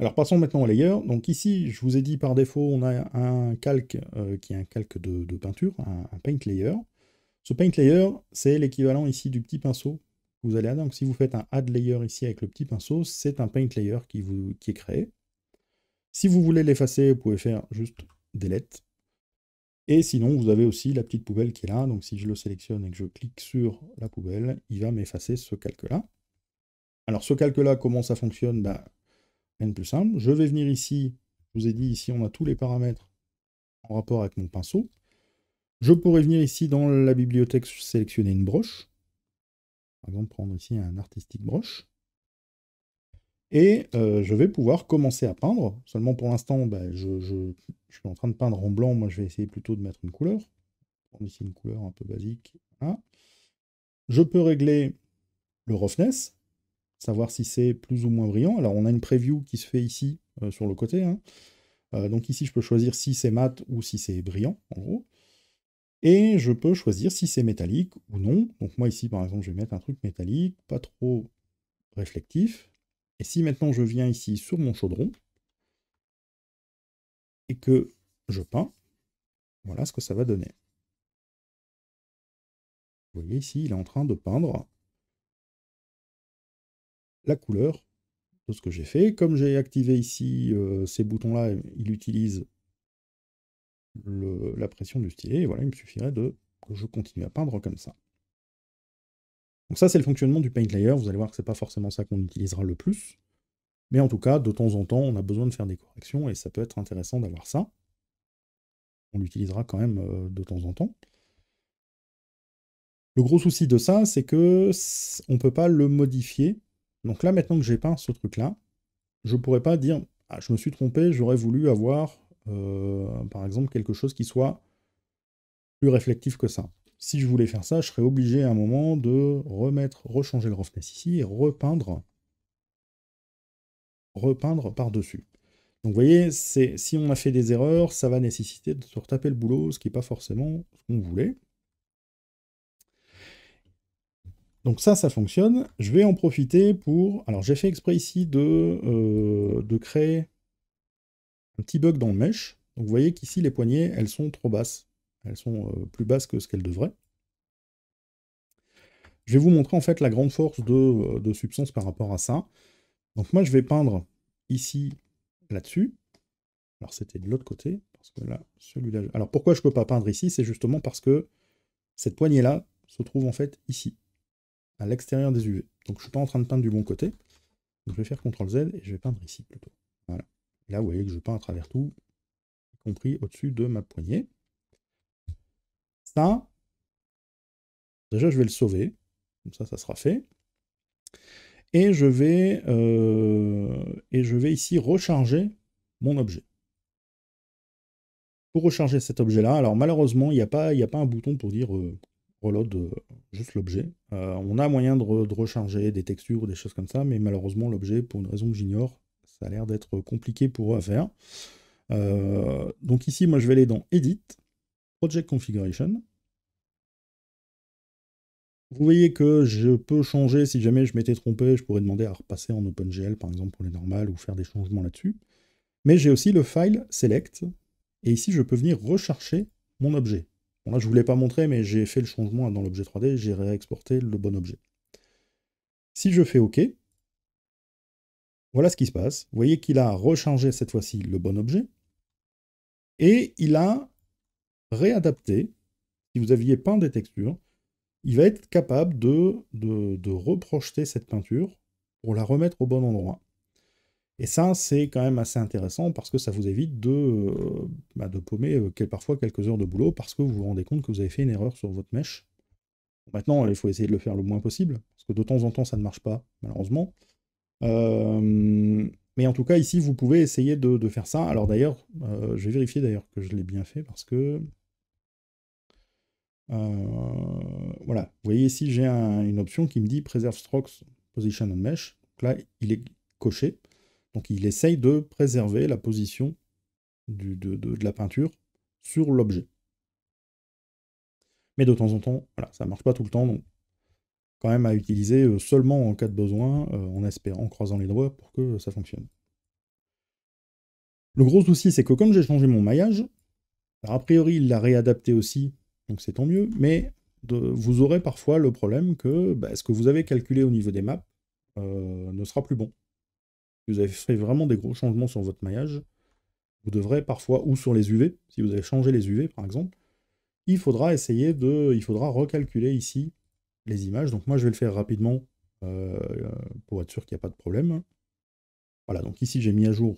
Alors passons maintenant aux layers. Donc ici, je vous ai dit par défaut, on a un calque euh, qui est un calque de, peinture, un paint layer. Ce paint layer, c'est l'équivalent ici du petit pinceau vous allez Donc si vous faites un add layer ici avec le petit pinceau, c'est un paint layer qui, vous, qui est créé. Si vous voulez l'effacer, vous pouvez faire juste delete. Et sinon, vous avez aussi la petite poubelle qui est là. Donc si je le sélectionne et que je clique sur la poubelle, il va m'effacer ce calque-là. Alors ce calque-là, comment ça fonctionne ben, Rien de plus simple. Je vais venir ici, je vous ai dit, ici on a tous les paramètres en rapport avec mon pinceau. Je pourrais venir ici dans la bibliothèque sélectionner une broche. Par exemple, prendre ici un artistique broche. Et euh, je vais pouvoir commencer à peindre. Seulement pour l'instant, bah, je, suis en train de peindre en blanc. Moi, je vais essayer plutôt de mettre une couleur. Prendre ici une couleur un peu basique. Hein. Je peux régler le roughness, savoir si c'est plus ou moins brillant. Alors, on a une preview qui se fait ici euh, sur le côté. Hein. Euh, donc ici, je peux choisir si c'est mat ou si c'est brillant, en gros. Et je peux choisir si c'est métallique ou non. Donc moi ici, par exemple, je vais mettre un truc métallique, pas trop réflectif. Et si maintenant je viens ici sur mon chaudron, et que je peins, voilà ce que ça va donner. Vous voyez ici, il est en train de peindre la couleur de ce que j'ai fait. Comme j'ai activé ici euh, ces boutons-là, il utilise la pression du stylet, et voilà, il me suffirait de que je continue à peindre comme ça. Donc ça, c'est le fonctionnement du Paint Layer, vous allez voir que c'est pas forcément ça qu'on utilisera le plus, mais en tout cas, de temps en temps, on a besoin de faire des corrections, et ça peut être intéressant d'avoir ça. On l'utilisera quand même euh, de temps en temps. Le gros souci de ça, c'est que on peut pas le modifier. Donc là, maintenant que j'ai peint ce truc-là, je pourrais pas dire ah, je me suis trompé, j'aurais voulu avoir euh, par exemple, quelque chose qui soit plus réflectif que ça. Si je voulais faire ça, je serais obligé à un moment de remettre, rechanger le roughness ici et repeindre, repeindre par-dessus. Donc vous voyez, si on a fait des erreurs, ça va nécessiter de se retaper le boulot, ce qui n'est pas forcément ce qu'on voulait. Donc ça, ça fonctionne. Je vais en profiter pour... Alors j'ai fait exprès ici de, euh, de créer petit bug dans le mesh. vous voyez qu'ici, les poignées, elles sont trop basses. Elles sont euh, plus basses que ce qu'elles devraient. Je vais vous montrer en fait la grande force de, euh, de substance par rapport à ça. Donc moi, je vais peindre ici, là-dessus. Alors c'était de l'autre côté, parce que là, celui-là... Alors pourquoi je ne peux pas peindre ici C'est justement parce que cette poignée-là se trouve en fait ici, à l'extérieur des UV. Donc je ne suis pas en train de peindre du bon côté. je vais faire CTRL-Z et je vais peindre ici plutôt. Là, vous voyez que je peins à travers tout, y compris au-dessus de ma poignée. Ça, déjà, je vais le sauver. Comme ça, ça sera fait. Et je vais, euh, et je vais ici recharger mon objet. Pour recharger cet objet-là, alors malheureusement, il n'y a, pas, a pas un bouton pour dire euh, reload euh, juste l'objet. on a moyen de, de recharger des textures, ou des choses comme ça, mais malheureusement, l'objet, pour une raison que j'ignore, ça a l'air d'être compliqué pour eux à faire. Euh, donc ici, moi, je vais aller dans Edit, Project Configuration. Vous voyez que je peux changer, si jamais je m'étais trompé, je pourrais demander à repasser en OpenGL, par exemple, pour les normales, ou faire des changements là-dessus. Mais j'ai aussi le file select, et ici, je peux venir rechercher mon objet. Bon, là, je ne vous l'ai pas montré, mais j'ai fait le changement dans l'objet 3D, j'ai réexporté le bon objet. Si je fais OK, voilà ce qui se passe. Vous voyez qu'il a rechangé cette fois-ci le bon objet. Et il a réadapté, si vous aviez peint des textures, il va être capable de, de, de reprojeter cette peinture pour la remettre au bon endroit. Et ça, c'est quand même assez intéressant parce que ça vous évite de, euh, bah, de paumer euh, parfois quelques heures de boulot parce que vous vous rendez compte que vous avez fait une erreur sur votre mèche. Maintenant, il faut essayer de le faire le moins possible, parce que de temps en temps, ça ne marche pas, malheureusement. Euh, mais en tout cas, ici, vous pouvez essayer de, faire ça. Alors d'ailleurs, euh, je vais vérifier d'ailleurs que je l'ai bien fait parce que euh, voilà, vous voyez ici, j'ai une option qui me dit Preserve Strokes Position on Mesh. là, il est coché. Donc il essaye de préserver la position du, de, de, la peinture sur l'objet. Mais de temps en temps, voilà, ça marche pas tout le temps, donc quand même à utiliser euh, seulement en cas de besoin, euh, en espérant, en croisant les doigts pour que ça fonctionne. Le gros souci, c'est que comme j'ai changé mon maillage, a priori, il l'a réadapté aussi, donc c'est tant mieux, mais vous aurez parfois le problème que bah, ce que vous avez calculé au niveau des maps euh, ne sera plus bon. Si vous avez fait vraiment des gros changements sur votre maillage, vous devrez parfois, ou sur les UV, si vous avez changé les UV par exemple, il faudra essayer de, il faudra recalculer ici les images. Donc moi, je vais le faire rapidement euh, euh, pour être sûr qu'il n'y a pas de problème. Voilà, donc ici, j'ai mis à jour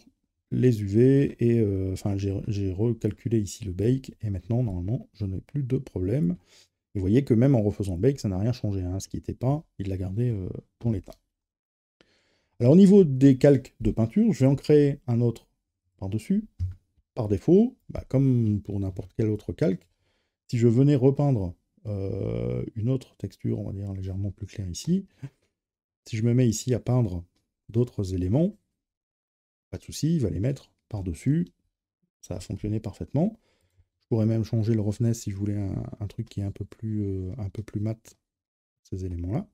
les UV et euh, enfin j'ai recalculé ici le bake et maintenant normalement je n'ai plus de problème. vous voyez que même en refaisant le bake ça n'a rien changé, hein. ce qui était pas, il l'a gardé euh, dans l'état. Alors au niveau des calques de peinture, je vais en créer un autre par-dessus. Par défaut, bah, comme pour n'importe quel autre calque, si je venais repeindre euh, une autre texture, on va dire légèrement plus claire ici. Si je me mets ici à peindre d'autres éléments, pas de souci, il va les mettre par-dessus. Ça a fonctionné parfaitement. Je pourrais même changer le roughness si je voulais un, truc qui est un peu plus, euh, un peu plus mat, ces éléments-là.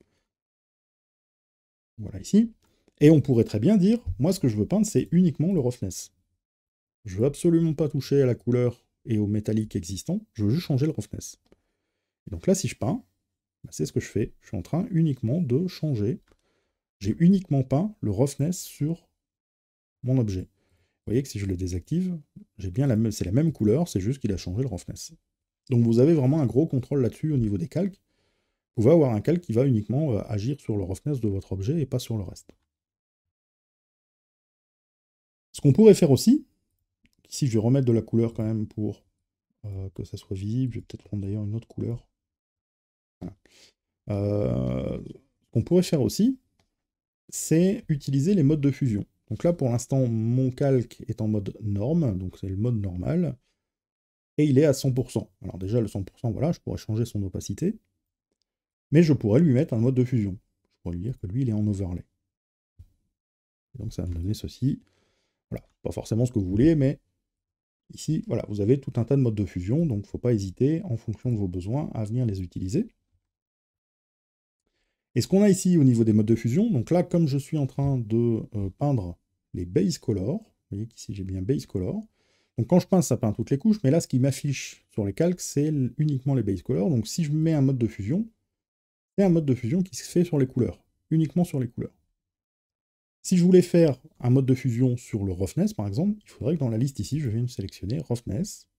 Voilà ici. Et on pourrait très bien dire, moi ce que je veux peindre, c'est uniquement le roughness. Je veux absolument pas toucher à la couleur et au métallique existant, je veux juste changer le roughness. Donc là, si je peins, bah, c'est ce que je fais. Je suis en train uniquement de changer. J'ai uniquement peint le roughness sur mon objet. Vous voyez que si je le désactive, j'ai bien la même. c'est la même couleur, c'est juste qu'il a changé le roughness. Donc vous avez vraiment un gros contrôle là-dessus au niveau des calques. Vous pouvez avoir un calque qui va uniquement euh, agir sur le roughness de votre objet et pas sur le reste. Ce qu'on pourrait faire aussi, ici je vais remettre de la couleur quand même pour euh, que ça soit visible, je vais peut-être prendre d'ailleurs une autre couleur euh, ce qu'on pourrait faire aussi, c'est utiliser les modes de fusion. Donc là, pour l'instant, mon calque est en mode norme, donc c'est le mode normal, et il est à 100%. Alors déjà, le 100%, voilà, je pourrais changer son opacité, mais je pourrais lui mettre un mode de fusion. Je pourrais lui dire que lui, il est en overlay. donc ça va me donner ceci. Voilà, pas forcément ce que vous voulez, mais ici, voilà, vous avez tout un tas de modes de fusion, donc faut pas hésiter, en fonction de vos besoins, à venir les utiliser. Et ce qu'on a ici au niveau des modes de fusion, donc là, comme je suis en train de euh, peindre les base color vous voyez qu'ici j'ai bien base color, donc quand je peins, ça peint toutes les couches, mais là, ce qui m'affiche sur les calques, c'est uniquement les base color Donc si je mets un mode de fusion, c'est un mode de fusion qui se fait sur les couleurs, uniquement sur les couleurs. Si je voulais faire un mode de fusion sur le roughness, par exemple, il faudrait que dans la liste ici, je vienne sélectionner roughness.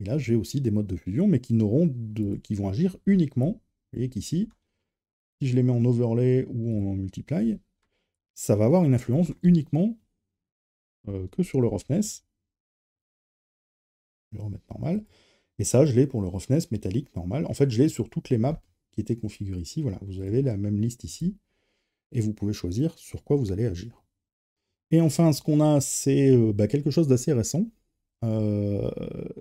Et là, j'ai aussi des modes de fusion, mais qui n'auront de, qui vont agir uniquement. Vous voyez qu'ici, si je les mets en overlay ou en multiply, ça va avoir une influence uniquement euh, que sur le roughness. Je vais remettre normal. Et ça, je l'ai pour le roughness métallique normal. En fait, je l'ai sur toutes les maps qui étaient configurées ici. Voilà, vous avez la même liste ici. Et vous pouvez choisir sur quoi vous allez agir. Et enfin, ce qu'on a, c'est euh, bah, quelque chose d'assez récent. Euh,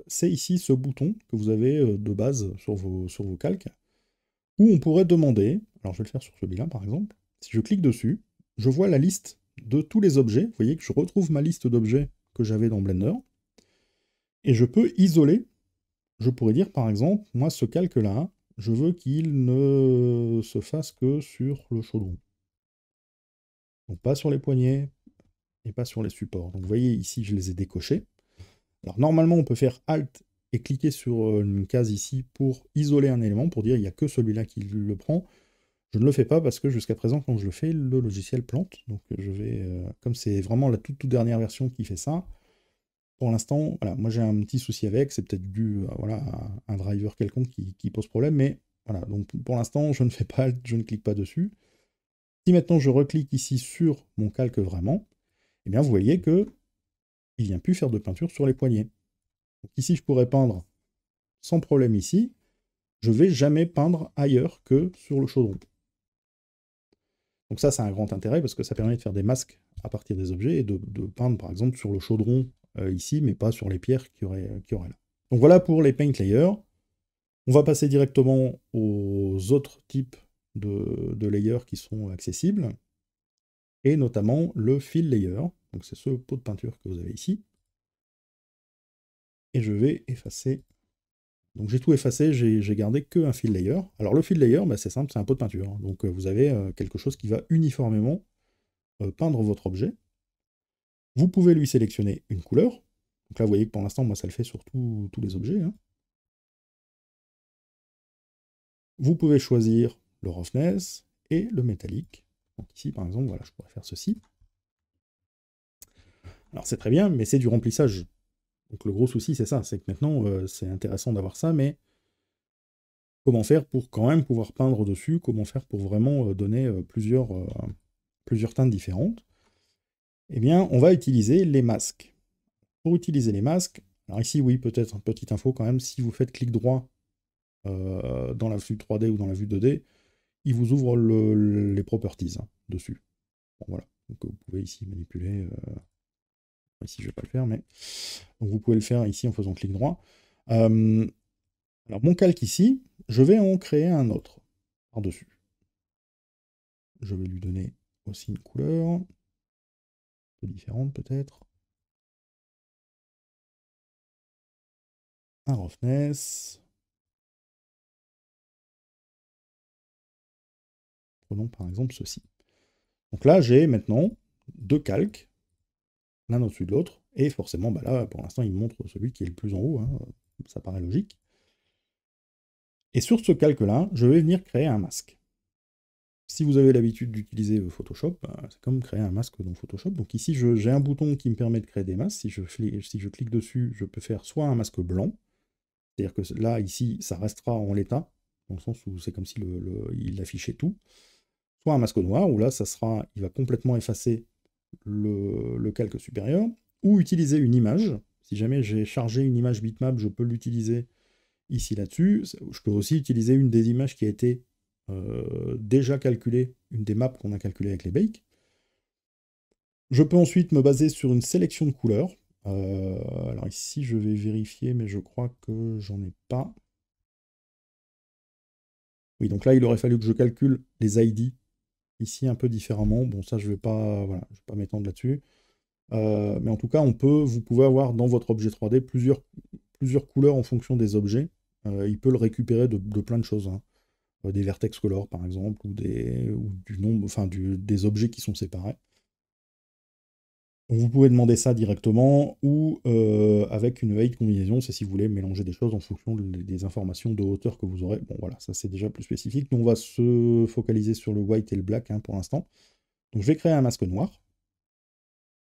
c'est ici ce bouton que vous avez de base sur vos, sur vos calques, où on pourrait demander alors je vais le faire sur celui-là par exemple, si je clique dessus, je vois la liste de tous les objets, vous voyez que je retrouve ma liste d'objets que j'avais dans Blender, et je peux isoler, je pourrais dire par exemple, moi ce calque-là, je veux qu'il ne se fasse que sur le chaudron. Donc pas sur les poignets et pas sur les supports. Donc vous voyez ici, je les ai décochés. Alors normalement, on peut faire Alt et cliquer sur euh, une case ici pour isoler un élément, pour dire il n'y a que celui-là qui le prend. Je ne le fais pas parce que jusqu'à présent, quand je le fais, le logiciel plante. Donc euh, je vais, euh, comme c'est vraiment la toute, toute, dernière version qui fait ça, pour l'instant, voilà, moi j'ai un petit souci avec, c'est peut-être dû euh, voilà, à un driver quelconque qui, pose problème, mais voilà, donc pour l'instant, je ne fais pas, je ne clique pas dessus. Si maintenant je reclique ici sur mon calque vraiment, eh bien vous voyez que il vient plus faire de peinture sur les poignets. Donc ici, je pourrais peindre sans problème ici. Je vais jamais peindre ailleurs que sur le chaudron. Donc ça, c'est un grand intérêt parce que ça permet de faire des masques à partir des objets et de, peindre par exemple sur le chaudron euh, ici, mais pas sur les pierres qu'il y, aurait, là. Donc voilà pour les paint layers. On va passer directement aux autres types de, de layers qui sont accessibles, et notamment le fill layer. Donc c'est ce pot de peinture que vous avez ici. Et je vais effacer donc j'ai tout effacé, j'ai gardé qu'un fill layer. Alors le fill layer, bah, c'est simple, c'est un pot de peinture. Hein. Donc euh, vous avez euh, quelque chose qui va uniformément euh, peindre votre objet. Vous pouvez lui sélectionner une couleur. Donc là, vous voyez que pour l'instant, moi, ça le fait sur tous les objets. Hein. Vous pouvez choisir le roughness et le métallique. Donc ici, par exemple, voilà, je pourrais faire ceci. Alors c'est très bien, mais c'est du remplissage. Donc le gros souci, c'est ça, c'est que maintenant, euh, c'est intéressant d'avoir ça, mais comment faire pour quand même pouvoir peindre dessus, comment faire pour vraiment euh, donner euh, plusieurs, plusieurs teintes différentes Eh bien, on va utiliser les masques. Pour utiliser les masques, alors ici, oui, peut-être une petite info quand même, si vous faites clic droit dans la vue 3D ou dans la vue 2D, il vous ouvre les properties hein, dessus. Bon, voilà, donc vous pouvez ici manipuler ici, je vais pas le faire, mais vous pouvez le faire ici en faisant clic droit. Euh, alors, mon calque ici, je vais en créer un autre par-dessus. Je vais lui donner aussi une couleur, un différente peut-être. Un roughness. Prenons par exemple ceci. Donc là, j'ai maintenant deux calques l'un au-dessus de l'autre, et forcément, bah là, pour l'instant, il montre celui qui est le plus en haut, hein. ça paraît logique. Et sur ce calque-là, je vais venir créer un masque. Si vous avez l'habitude d'utiliser euh, Photoshop, euh, c'est comme créer un masque dans Photoshop. Donc ici, j'ai un bouton qui me permet de créer des masques. Si je, si je clique dessus, je peux faire soit un masque blanc, c'est-à-dire que là, ici, ça restera en l'état, dans le sens où c'est comme si il affichait tout, soit un masque noir, où là, ça sera, il va complètement effacer le, calque supérieur, ou utiliser une image. Si jamais j'ai chargé une image bitmap, je peux l'utiliser ici là-dessus. Je peux aussi utiliser une des images qui a été euh, déjà calculée, une des maps qu'on a calculées avec les bakes. Je peux ensuite me baser sur une sélection de couleurs. Euh, alors ici, je vais vérifier, mais je crois que j'en ai pas. Oui, donc là, il aurait fallu que je calcule les ID ici un peu différemment. Bon, ça, je vais pas, voilà, je vais pas m'étendre là-dessus. Euh, mais en tout cas, on peut, vous pouvez avoir dans votre objet 3D plusieurs, plusieurs couleurs en fonction des objets. Euh, il peut le récupérer de, plein de choses. Hein. Euh, des vertex color, par exemple, ou, des, ou du nombre, enfin, du, des objets qui sont séparés. Vous pouvez demander ça directement ou euh, avec une height combinaison, c'est si vous voulez mélanger des choses en fonction des informations de hauteur que vous aurez. Bon voilà, ça c'est déjà plus spécifique. Nous on va se focaliser sur le white et le black hein, pour l'instant. Donc je vais créer un masque noir.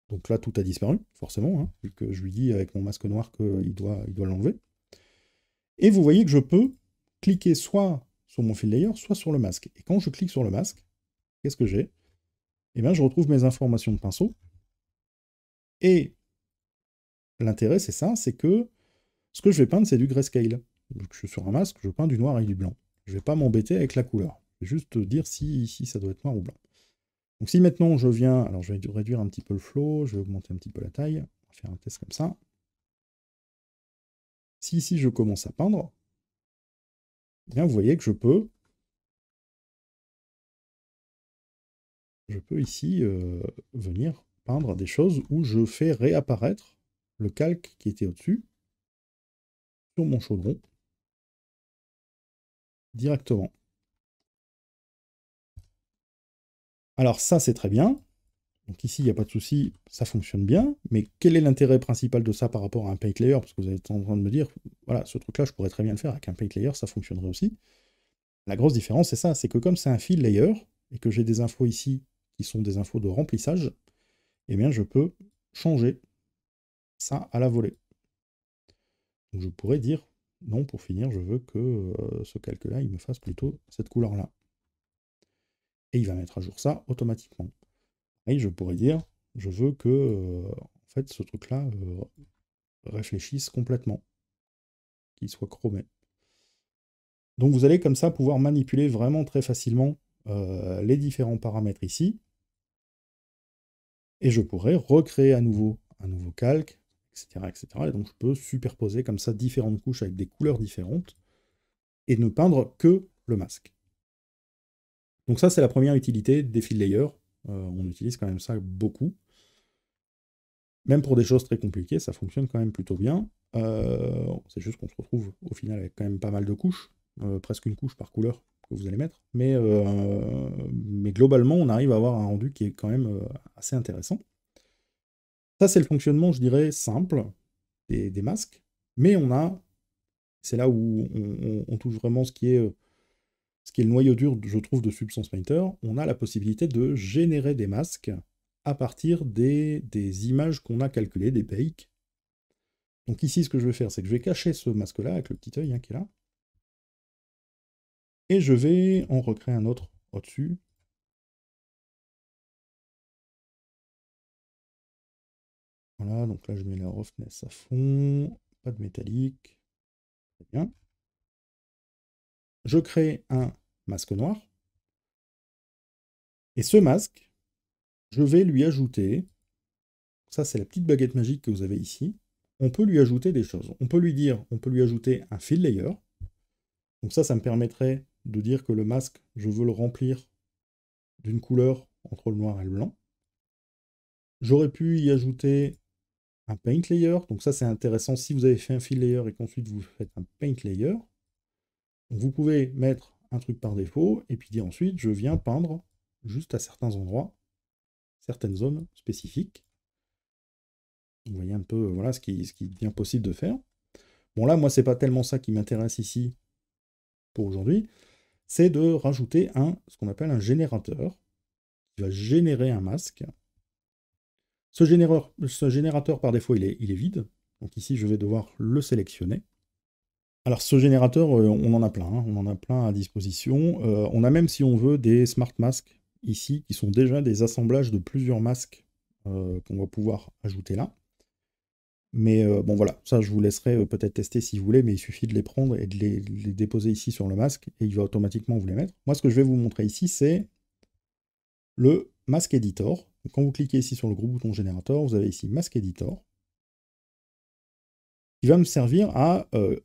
Donc là tout a disparu, forcément, hein, que je lui dis avec mon masque noir qu'il doit il doit l'enlever. Et vous voyez que je peux cliquer soit sur mon fil layer, soit sur le masque. Et quand je clique sur le masque, qu'est-ce que j'ai Eh bien je retrouve mes informations de pinceau et l'intérêt, c'est ça, c'est que ce que je vais peindre, c'est du grayscale. Donc je suis sur un masque, je peins du noir et du blanc. Je ne vais pas m'embêter avec la couleur. Je vais juste dire si, ici ça doit être noir ou blanc. Donc si maintenant je viens, alors je vais réduire un petit peu le flow, je vais augmenter un petit peu la taille, faire un test comme ça. Si ici je commence à peindre, eh bien vous voyez que je peux, je peux ici euh, venir des choses où je fais réapparaître le calque qui était au-dessus sur mon chaudron directement. Alors ça, c'est très bien. Donc ici, il n'y a pas de souci, ça fonctionne bien. Mais quel est l'intérêt principal de ça par rapport à un paint layer Parce que vous êtes en train de me dire, voilà, ce truc-là, je pourrais très bien le faire avec un paint layer, ça fonctionnerait aussi. La grosse différence, c'est ça, c'est que comme c'est un fil layer, et que j'ai des infos ici qui sont des infos de remplissage, eh bien je peux changer ça à la volée. je pourrais dire, non, pour finir, je veux que euh, ce calque-là, il me fasse plutôt cette couleur-là. Et il va mettre à jour ça automatiquement. Et je pourrais dire, je veux que euh, en fait, ce truc-là euh, réfléchisse complètement, qu'il soit chromé. Donc vous allez comme ça pouvoir manipuler vraiment très facilement les différents paramètres ici et je pourrais recréer à nouveau un nouveau calque, etc., etc. Et donc je peux superposer comme ça différentes couches avec des couleurs différentes et ne peindre que le masque. Donc ça, c'est la première utilité des fill layers. Euh, on utilise quand même ça beaucoup. Même pour des choses très compliquées, ça fonctionne quand même plutôt bien. Euh, c'est juste qu'on se retrouve au final avec quand même pas mal de couches, euh, presque une couche par couleur vous allez mettre. Mais, euh, mais globalement, on arrive à avoir un rendu qui est quand même euh, assez intéressant. Ça, c'est le fonctionnement, je dirais, simple des, masques. Mais on a, c'est là où on, touche vraiment ce qui est euh, ce qui est le noyau dur, je trouve, de Substance Painter, on a la possibilité de générer des masques à partir des, des images qu'on a calculées, des bakes. Donc ici, ce que je vais faire, c'est que je vais cacher ce masque-là avec le petit œil hein, qui est là. Et je vais en recréer un autre au-dessus. Voilà, donc là je mets la roughness à fond, pas de métallique, très bien. Je crée un masque noir. Et ce masque, je vais lui ajouter, ça c'est la petite baguette magique que vous avez ici, on peut lui ajouter des choses. On peut lui dire, on peut lui ajouter un fill layer. Donc ça, ça me permettrait de dire que le masque, je veux le remplir d'une couleur entre le noir et le blanc. J'aurais pu y ajouter un paint layer, donc ça c'est intéressant si vous avez fait un fill layer et qu'ensuite vous faites un paint layer. Vous pouvez mettre un truc par défaut et puis dire ensuite je viens peindre juste à certains endroits, certaines zones spécifiques. Vous voyez un peu euh, voilà ce qui, ce qui devient possible de faire. Bon là, moi c'est pas tellement ça qui m'intéresse ici pour aujourd'hui c'est de rajouter un, ce qu'on appelle un générateur, qui va générer un masque. Ce, générateur, par défaut, il est, il est vide. Donc ici, je vais devoir le sélectionner. Alors ce générateur, euh, on en a plein, hein. on en a plein à disposition. Euh, on a même, si on veut, des smart masks ici, qui sont déjà des assemblages de plusieurs masques euh, qu'on va pouvoir ajouter là. Mais euh, bon, voilà, ça je vous laisserai euh, peut-être tester si vous voulez, mais il suffit de les prendre et de les, déposer ici sur le masque et il va automatiquement vous les mettre. Moi, ce que je vais vous montrer ici, c'est le Mask Editor. quand vous cliquez ici sur le gros bouton générateur, vous avez ici masque Editor qui va me servir à euh,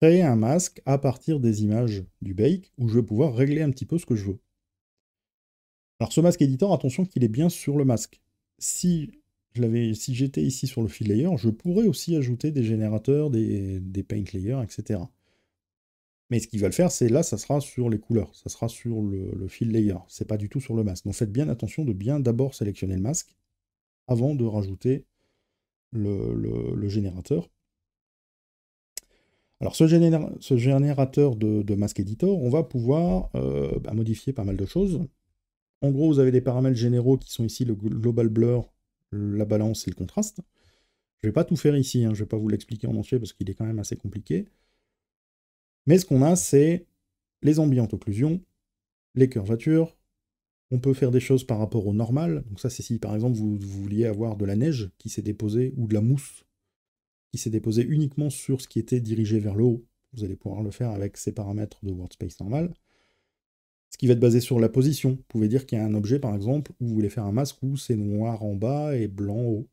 créer un masque à partir des images du bake où je vais pouvoir régler un petit peu ce que je veux. Alors, ce masque Editor, attention qu'il est bien sur le masque. Si si j'étais ici sur le fill layer, je pourrais aussi ajouter des générateurs, des, paint layers, etc. Mais ce qu'il va le faire, c'est là, ça sera sur les couleurs, ça sera sur le, fil fill layer, c'est pas du tout sur le masque. Donc faites bien attention de bien d'abord sélectionner le masque avant de rajouter le, générateur. Alors ce, générateur de, de, masque editor, on va pouvoir euh, bah, modifier pas mal de choses. En gros, vous avez des paramètres généraux qui sont ici le global blur, la balance et le contraste. Je vais pas tout faire ici, je hein. je vais pas vous l'expliquer en entier parce qu'il est quand même assez compliqué. Mais ce qu'on a, c'est les ambiantes occlusions, les curvatures, on peut faire des choses par rapport au normal. Donc ça, c'est si par exemple vous, vouliez avoir de la neige qui s'est déposée ou de la mousse qui s'est déposée uniquement sur ce qui était dirigé vers le haut. Vous allez pouvoir le faire avec ces paramètres de workspace normal ce qui va être basé sur la position. Vous pouvez dire qu'il y a un objet, par exemple, où vous voulez faire un masque où c'est noir en bas et blanc en haut.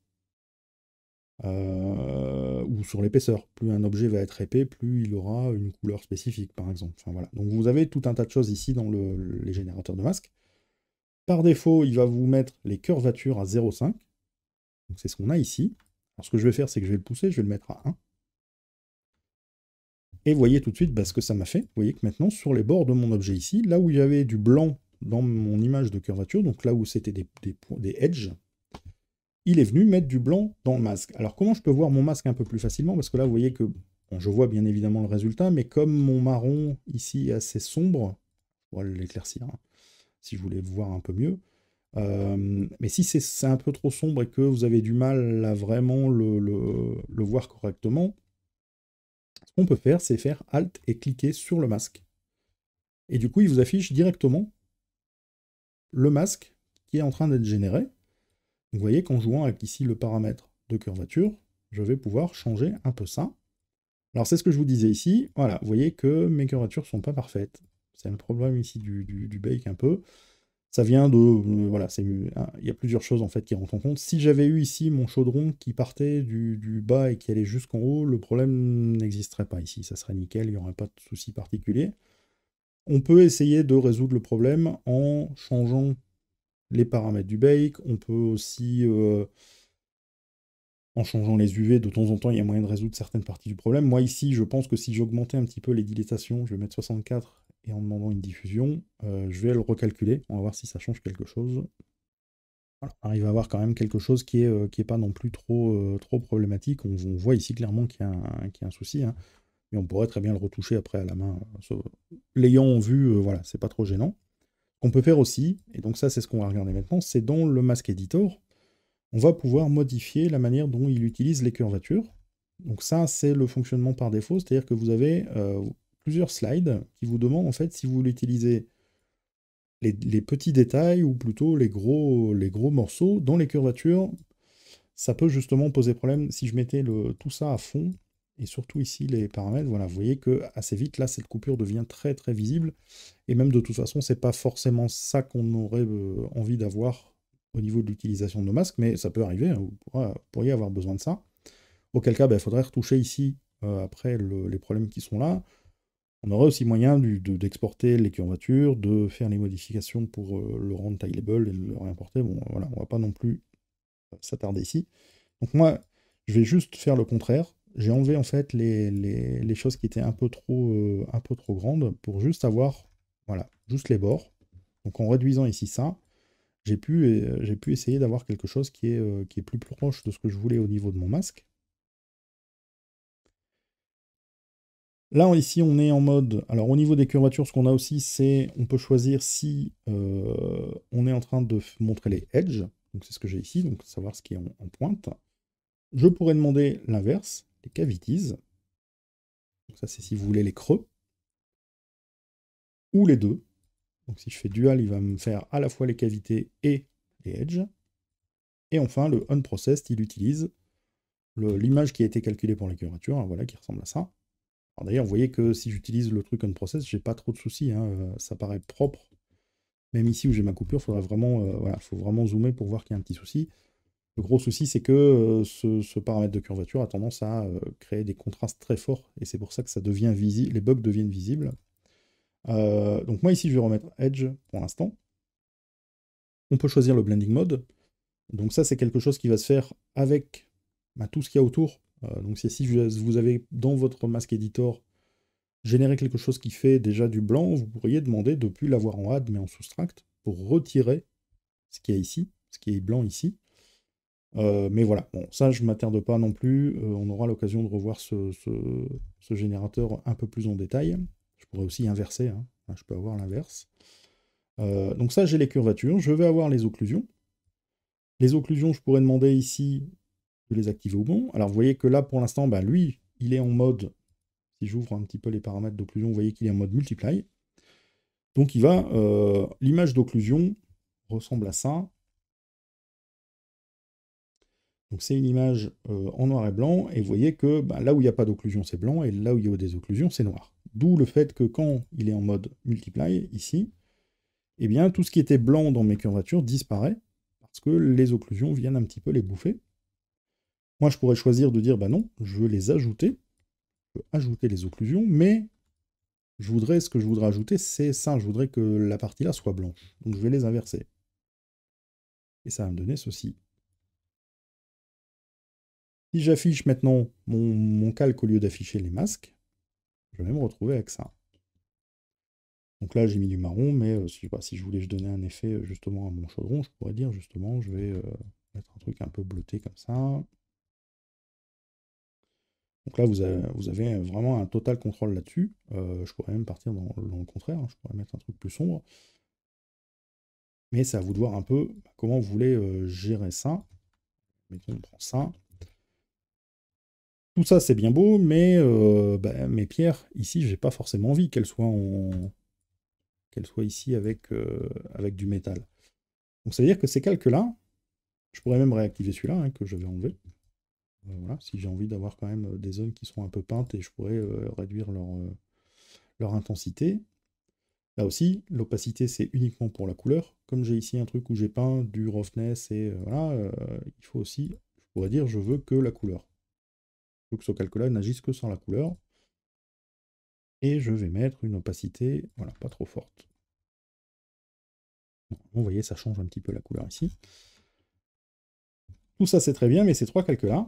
Euh, ou sur l'épaisseur. Plus un objet va être épais, plus il aura une couleur spécifique, par exemple. Enfin, voilà. Donc vous avez tout un tas de choses ici dans les générateurs de masques. Par défaut, il va vous mettre les curvatures à 0,5. Donc c'est ce qu'on a ici. Alors ce que je vais faire, c'est que je vais le pousser, je vais le mettre à 1. Et voyez tout de suite bah, ce que ça m'a fait. Vous voyez que maintenant, sur les bords de mon objet ici, là où il y avait du blanc dans mon image de curvature, donc là où c'était des, des, des edges, il est venu mettre du blanc dans le masque. Alors comment je peux voir mon masque un peu plus facilement Parce que là, vous voyez que je vois bien évidemment le résultat, mais comme mon marron ici est assez sombre, on va l'éclaircir hein, si je voulais voir un peu mieux. Euh, mais si c'est un peu trop sombre et que vous avez du mal à vraiment le voir correctement, on peut faire, c'est faire Alt et cliquer sur le masque. Et du coup, il vous affiche directement le masque qui est en train d'être généré. vous voyez qu'en jouant avec ici le paramètre de curvature, je vais pouvoir changer un peu ça. Alors c'est ce que je vous disais ici, voilà, vous voyez que mes curvatures sont pas parfaites. C'est le problème ici du, du bake un peu. Ça vient de... Euh, voilà, c'est il y a plusieurs choses en fait qui rentrent en compte. Si j'avais eu ici mon chaudron qui partait du, bas et qui allait jusqu'en haut, le problème n'existerait pas ici. Ça serait nickel, il n'y aurait pas de souci particulier. On peut essayer de résoudre le problème en changeant les paramètres du bake. On peut aussi... Euh, en changeant les UV, de temps en temps, il y a moyen de résoudre certaines parties du problème. Moi, ici, je pense que si j'augmentais un petit peu les dilatations, je vais mettre 64 et en demandant une diffusion, euh, je vais le recalculer. On va voir si ça change quelque chose. Voilà, on arrive à avoir quand même quelque chose qui n'est euh, pas non plus trop, euh, trop problématique. On, voit ici clairement qu'il y, y, a un souci. Hein. Mais on pourrait très bien le retoucher après à la main. L'ayant vue, voilà, c'est pas trop gênant. Qu'on peut faire aussi, et donc ça c'est ce qu'on va regarder maintenant, c'est dans le Mask Editor, on va pouvoir modifier la manière dont il utilise les curvatures. Donc ça, c'est le fonctionnement par défaut, c'est-à-dire que vous avez, plusieurs slides qui vous demandent en fait si vous voulez utiliser les, petits détails ou plutôt les gros, les gros morceaux dans les curvatures. Ça peut justement poser problème si je mettais le, tout ça à fond et surtout ici les paramètres. Voilà, vous voyez que assez vite là cette coupure devient très très visible et même de toute façon c'est pas forcément ça qu'on aurait euh, envie d'avoir au niveau de l'utilisation de nos masques, mais ça peut arriver. Hein, vous pourriez avoir besoin de ça. Auquel cas, ben, il faudrait retoucher ici euh, après les problèmes qui sont là, on aurait aussi moyen d'exporter les curvatures, de faire les modifications pour euh, le rendre tileable et le réimporter. Bon, voilà, on va pas non plus euh, s'attarder ici. Donc moi, je vais juste faire le contraire. J'ai enlevé en fait les, choses qui étaient euh, un peu trop, grandes pour juste avoir, voilà, juste les bords. Donc en réduisant ici ça, j'ai pu, pu essayer d'avoir quelque chose qui est plus proche de ce que je voulais au niveau de mon masque. Là, ici, on est en mode... Alors, au niveau des curvatures, ce qu'on a aussi, c'est... On peut choisir si euh, on est en train de montrer les edges. Donc, c'est ce que j'ai ici. Donc, savoir ce qui est en, pointe. Je pourrais demander l'inverse, les cavities. Donc, ça, c'est si vous voulez les creux. Ou les deux. Donc, si je fais dual, il va me faire à la fois les cavités et les edges. Et enfin, le unprocessed, il utilise l'image qui a été calculée pour la curvature. Hein, voilà, qui ressemble à ça. D'ailleurs, vous voyez que si j'utilise le truc on process, j'ai pas trop de soucis. Hein, euh, ça paraît propre. Même ici où j'ai ma coupure, il faudrait vraiment, euh, faut vraiment zoomer pour voir qu'il y a un petit souci. Le gros souci, c'est que euh, ce, paramètre de curvature a tendance à créer des contrastes très forts, et c'est pour ça que ça devient visible, les bugs deviennent visibles. donc moi ici, je vais remettre Edge pour l'instant. On peut choisir le blending mode. Donc ça, c'est quelque chose qui va se faire avec bah, tout ce qu'il y a autour euh, donc si vous avez dans votre masque editor généré quelque chose qui fait déjà du blanc, vous pourriez demander de ne plus l'avoir en add mais en soustract pour retirer ce qu'il est a ici, ce qui est blanc ici. Euh, mais voilà, bon, ça je ne m'attarde pas non plus, euh, on aura l'occasion de revoir ce, générateur un peu plus en détail. Je pourrais aussi inverser, hein. je peux avoir l'inverse. donc ça j'ai les curvatures, je vais avoir les occlusions. Les occlusions, je pourrais demander ici les activer au bon. Alors vous voyez que là, pour l'instant, ben lui, il est en mode, si j'ouvre un petit peu les paramètres d'occlusion, vous voyez qu'il est en mode multiply. Donc il va, euh, l'image d'occlusion ressemble à ça. Donc c'est une image euh, en noir et blanc, et vous voyez que bah, là où il n'y a pas d'occlusion, c'est blanc, et là où il y a des occlusions, c'est noir. D'où le fait que quand il est en mode multiply, ici, eh bien tout ce qui était blanc dans mes curvatures disparaît, parce que les occlusions viennent un petit peu les bouffer je pourrais choisir de dire, bah non, je veux les ajouter. Je peux ajouter les occlusions, mais je voudrais, ce que je voudrais ajouter, c'est ça. Je voudrais que la partie là soit blanche. Donc, je vais les inverser. Et ça va me donner ceci. Si j'affiche maintenant mon, calque au lieu d'afficher les masques, je vais me retrouver avec ça. Donc là, j'ai mis du marron, mais euh, bah, si, je voulais je donner un effet euh, justement à mon chaudron, je pourrais dire justement, je vais euh, mettre un truc un peu bleuté comme ça. Donc là, vous avez, mmh. vous avez vraiment un total contrôle là-dessus. Euh, je pourrais même partir dans, le contraire, hein. je pourrais mettre un truc plus sombre. Mais c'est à vous de voir un peu comment vous voulez euh, gérer ça. Mettons, on prend ça. Tout ça, c'est bien beau, mais euh, bah, mes pierres, ici, j'ai pas forcément envie qu'elles soient, en... qu'elles soient ici avec, avec du métal. Donc ça veut dire que ces calques-là, je pourrais même réactiver celui-là, hein, que je vais enlever voilà, si j'ai envie d'avoir quand même euh, des zones qui sont un peu peintes et je pourrais euh, réduire leur, euh, leur intensité. Là aussi, l'opacité, c'est uniquement pour la couleur. Comme j'ai ici un truc où j'ai peint du roughness et voilà, il faut aussi, je pourrais dire, je veux que la couleur. Je veux que ce calcul-là n'agisse que sans la couleur. Et je vais mettre une opacité, voilà, pas trop forte. Vous voyez, ça change un petit peu la couleur ici. Tout ça, c'est très bien, mais ces trois calques-là,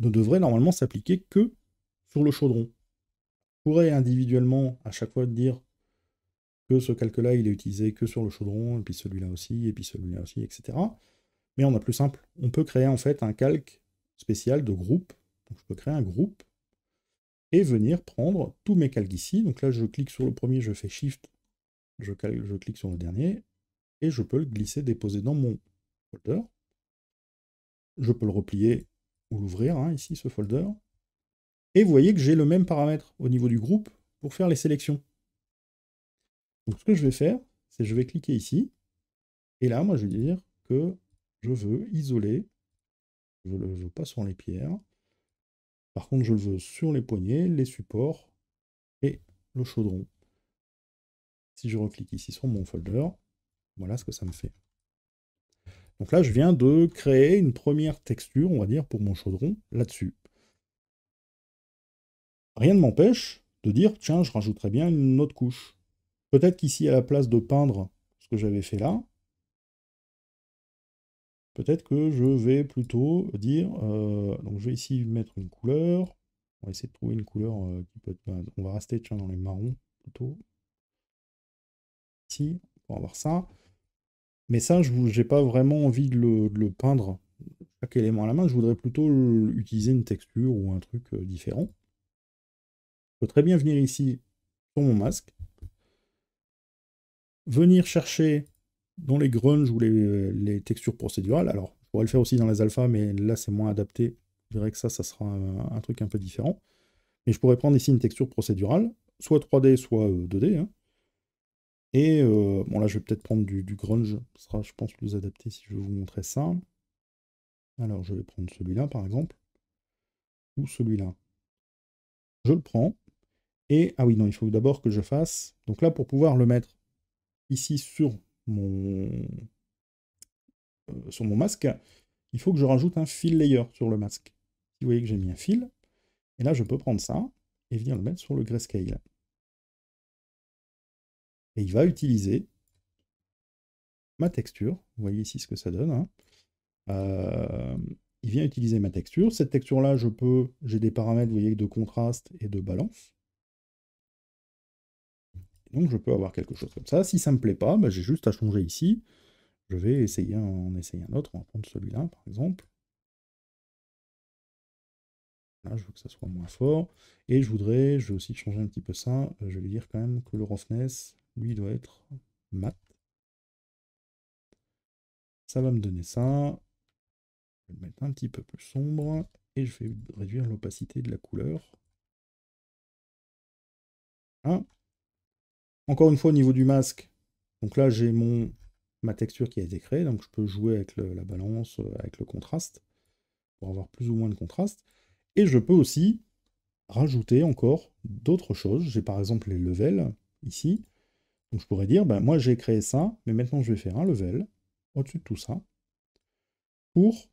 ne devrait normalement s'appliquer que sur le chaudron. Je pourrait individuellement à chaque fois dire que ce calque-là, il est utilisé que sur le chaudron, et puis celui-là aussi, et puis celui-là aussi, etc. Mais on a plus simple. On peut créer en fait un calque spécial de groupe. Donc je peux créer un groupe et venir prendre tous mes calques ici. Donc là, je clique sur le premier, je fais Shift, je, je clique sur le dernier, et je peux le glisser, déposer dans mon folder. Je peux le replier ou l'ouvrir, hein, ici, ce folder. Et vous voyez que j'ai le même paramètre au niveau du groupe pour faire les sélections. Donc ce que je vais faire, c'est je vais cliquer ici, et là, moi, je vais dire que je veux isoler, je ne le veux pas sur les pierres, par contre, je le veux sur les poignets les supports et le chaudron. Si je reclique ici sur mon folder, voilà ce que ça me fait. Donc là, je viens de créer une première texture, on va dire, pour mon chaudron là-dessus. Rien ne m'empêche de dire, tiens, je rajouterai bien une autre couche. Peut-être qu'ici, à la place de peindre ce que j'avais fait là, peut-être que je vais plutôt dire, euh, donc je vais ici mettre une couleur, on va essayer de trouver une couleur euh, qui peut être, on va rester tiens, dans les marrons plutôt. Ici, on va avoir ça. Mais ça, je n'ai pas vraiment envie de le, peindre chaque élément à la main. Je voudrais plutôt utiliser une texture ou un truc euh, différent. Je peux très bien venir ici sur mon masque. Venir chercher dans les grunge ou les, textures procédurales. Alors, je pourrais le faire aussi dans les alphas, mais là, c'est moins adapté. Je dirais que ça, ça sera un, truc un peu différent. Mais je pourrais prendre ici une texture procédurale, soit 3D, soit 2D. Euh, et euh, bon, là, je vais peut-être prendre du, grunge. Ce sera, je pense, plus adapté si je vous montrer ça. Alors, je vais prendre celui-là, par exemple. Ou celui-là. Je le prends. Et, ah oui, non, il faut d'abord que je fasse. Donc là, pour pouvoir le mettre ici sur mon, euh, sur mon masque, il faut que je rajoute un fil layer sur le masque. Vous voyez que j'ai mis un fil. Et là, je peux prendre ça et venir le mettre sur le grayscale il va utiliser ma texture. Vous voyez ici ce que ça donne. Hein. il vient utiliser ma texture. Cette texture-là, je peux, j'ai des paramètres, vous voyez, de contraste et de balance. Donc je peux avoir quelque chose comme ça. Si ça me plaît pas, bah, j'ai juste à changer ici. Je vais essayer un, essayer un autre. On va prendre celui-là, par exemple. Là, je veux que ça soit moins fort. Et je voudrais, je vais aussi changer un petit peu ça. Je vais dire quand même que le roughness, lui, doit être mat. Ça va me donner ça. Je vais le mettre un petit peu plus sombre. Et je vais réduire l'opacité de la couleur. Ah. Encore une fois, au niveau du masque, donc là, j'ai mon ma texture qui a été créée. Donc, je peux jouer avec la balance, euh, avec le contraste, pour avoir plus ou moins de contraste. Et je peux aussi rajouter encore d'autres choses. J'ai par exemple les levels ici. Donc je pourrais dire, ben, moi j'ai créé ça, mais maintenant je vais faire un level au-dessus de tout ça pour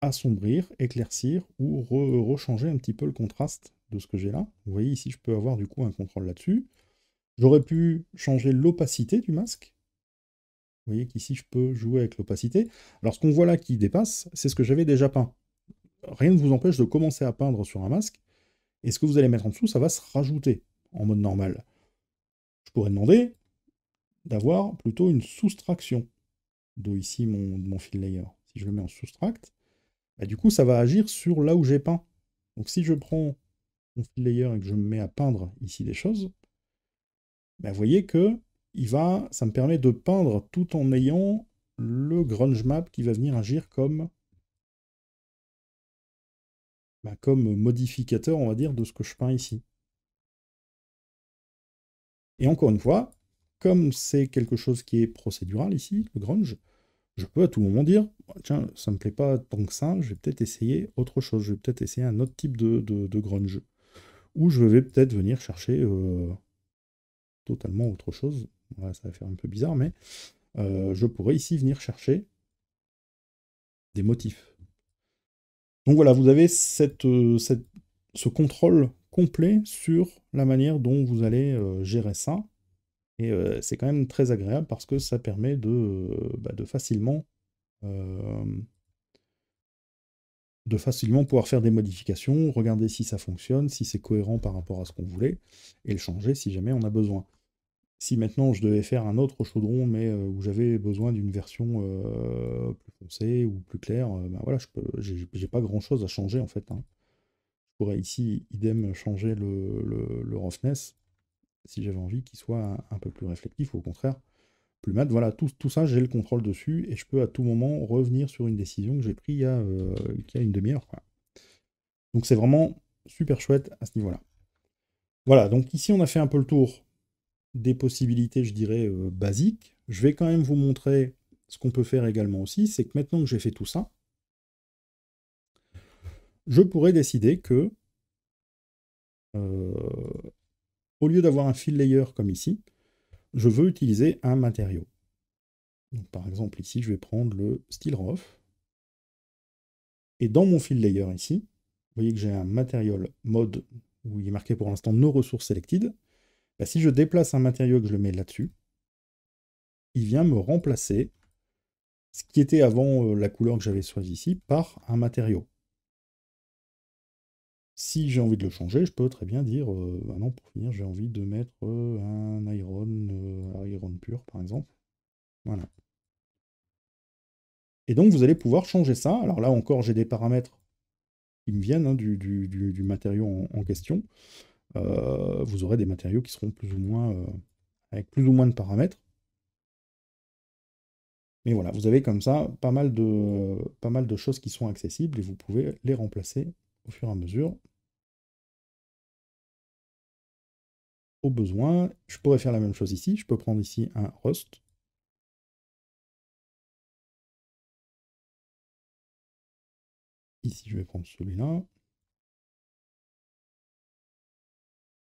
assombrir, éclaircir ou rechanger un petit peu le contraste de ce que j'ai là. Vous voyez ici, je peux avoir du coup un contrôle là-dessus. J'aurais pu changer l'opacité du masque. Vous voyez qu'ici, je peux jouer avec l'opacité. Alors ce qu'on voit là qui dépasse, c'est ce que j'avais déjà peint. Rien ne vous empêche de commencer à peindre sur un masque, et ce que vous allez mettre en dessous, ça va se rajouter en mode normal. Je pourrais demander d'avoir plutôt une soustraction. D'où ici mon, mon fill layer. Si je le mets en soustract, bah, du coup, ça va agir sur là où j'ai peint. Donc si je prends mon fill layer et que je me mets à peindre ici des choses, bah, vous voyez que il va, ça me permet de peindre tout en ayant le grunge map qui va venir agir comme, bah, comme modificateur, on va dire, de ce que je peins ici. Et encore une fois, comme c'est quelque chose qui est procédural ici, le grunge, je peux à tout moment dire, oh, tiens, ça ne me plaît pas tant que ça, je vais peut-être essayer autre chose, je vais peut-être essayer un autre type de, de, grunge. Ou je vais peut-être venir chercher euh, totalement autre chose. ça va faire un peu bizarre, mais euh, je pourrais ici venir chercher des motifs. Donc voilà, vous avez cette, euh, ce contrôle complet sur la manière dont vous allez euh, gérer ça. Et euh, c'est quand même très agréable parce que ça permet de, euh, bah, de facilement de facilement pouvoir faire des modifications, regarder si ça fonctionne, si c'est cohérent par rapport à ce qu'on voulait, et le changer si jamais on a besoin. Si maintenant je devais faire un autre chaudron, mais où j'avais besoin d'une version plus foncée ou plus claire, ben voilà, je n'ai pas grand chose à changer en fait. Hein ici, idem, changer le, le, roughness, si j'avais envie qu'il soit un, peu plus réflectif, ou au contraire, plus mat. Voilà, tout, tout ça, j'ai le contrôle dessus, et je peux à tout moment revenir sur une décision que j'ai prise il y a, euh, une demi-heure. Donc c'est vraiment super chouette à ce niveau-là. Voilà, donc ici on a fait un peu le tour des possibilités, je dirais, euh, basiques. Je vais quand même vous montrer ce qu'on peut faire également aussi, c'est que maintenant que j'ai fait tout ça, je pourrais décider que, euh, au lieu d'avoir un fil layer comme ici, je veux utiliser un matériau. par exemple, ici, je vais prendre le steel rough. Et dans mon fill layer ici, vous voyez que j'ai un matériau mode où il est marqué pour l'instant no ressources selected. Bah, si je déplace un matériau et que je le mets là-dessus, il vient me remplacer ce qui était avant euh, la couleur que j'avais choisie ici par un matériau. Si j'ai envie de le changer, je peux très bien dire, euh, bah non, pour finir, j'ai envie de mettre euh, un iron, euh, iron pur, par exemple. Voilà. Et donc, vous allez pouvoir changer ça. Alors là encore, j'ai des paramètres qui me viennent hein, du, du, matériau en, question. vous aurez des matériaux qui seront plus ou moins avec plus ou moins de paramètres. Mais voilà, vous avez comme ça pas mal de, pas mal de choses qui sont accessibles et vous pouvez les remplacer au fur et à mesure. Au besoin, je pourrais faire la même chose ici. Je peux prendre ici un Rust. Ici, je vais prendre celui-là.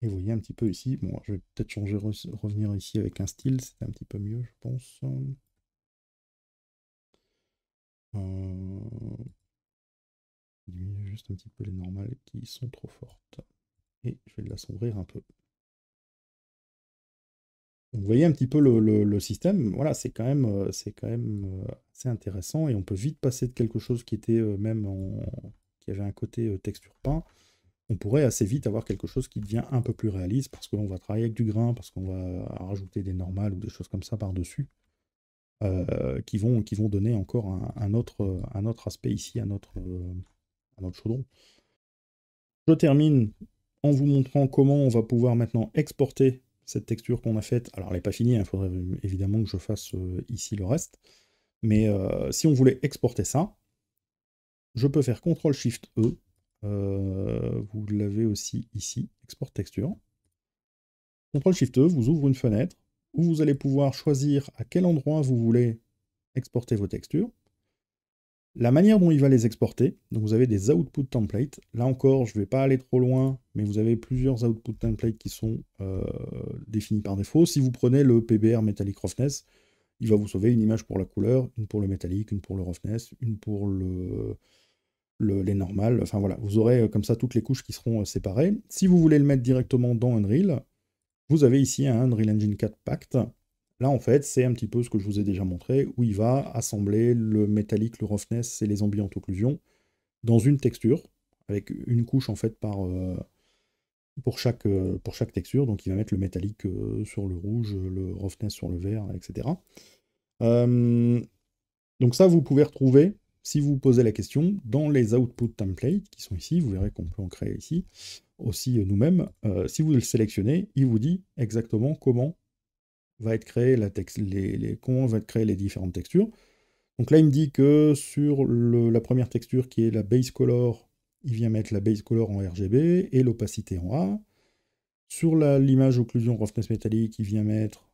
Et vous voyez un petit peu ici, bon, je vais peut-être changer, revenir ici avec un style, C'est un petit peu mieux, je pense. Euh, juste un petit peu les normales qui sont trop fortes. Et je vais la sombrer un peu. vous voyez un petit peu le, système, voilà, c'est quand même, euh, c'est quand même euh, assez intéressant et on peut vite passer de quelque chose qui était euh, même qui avait un côté texture peint. On pourrait assez vite avoir quelque chose qui devient un peu plus réaliste parce qu'on va travailler avec du grain, parce qu'on va rajouter des normales ou des choses comme ça par-dessus. qui, vont, qui vont donner encore un, un, autre, un autre aspect ici à notre, chaudron. Je termine en vous montrant comment on va pouvoir maintenant exporter cette texture qu'on a faite. Alors, elle n'est pas finie, il hein, faudrait évidemment que je fasse euh, ici le reste. Mais euh, si on voulait exporter ça, je peux faire CTRL-SHIFT-E. Euh, vous l'avez aussi ici, export texture. CTRL-SHIFT-E vous ouvre une fenêtre où vous allez pouvoir choisir à quel endroit vous voulez exporter vos textures. La manière dont il va les exporter, donc vous avez des output templates. Là encore, je ne vais pas aller trop loin, mais vous avez plusieurs output templates qui sont euh, définis par défaut. Si vous prenez le PBR Metallic Roughness, il va vous sauver une image pour la couleur, une pour le métallique, une pour le roughness, une pour le, les normales. Enfin voilà, vous aurez euh, comme ça toutes les couches qui seront euh, séparées. Si vous voulez le mettre directement dans Unreal, vous avez ici un Unreal Engine 4 Pact Là, en fait, c'est un petit peu ce que je vous ai déjà montré, où il va assembler le métallique, le roughness et les ambiantes occlusions dans une texture, avec une couche en fait par, euh, pour, chaque, euh, pour chaque texture. Donc il va mettre le métallique euh, sur le rouge, le roughness sur le vert, etc. donc ça, vous pouvez retrouver, si vous posez la question, dans les output templates qui sont ici. Vous verrez qu'on peut en créer ici aussi nous-mêmes. si vous le sélectionnez, il vous dit exactement comment va être créé la les, les va créer les différentes textures. Donc là, il me dit que sur la première texture qui est la base color, il vient mettre la base color en RGB et l'opacité en A. Sur l'image occlusion roughness métallique, il vient mettre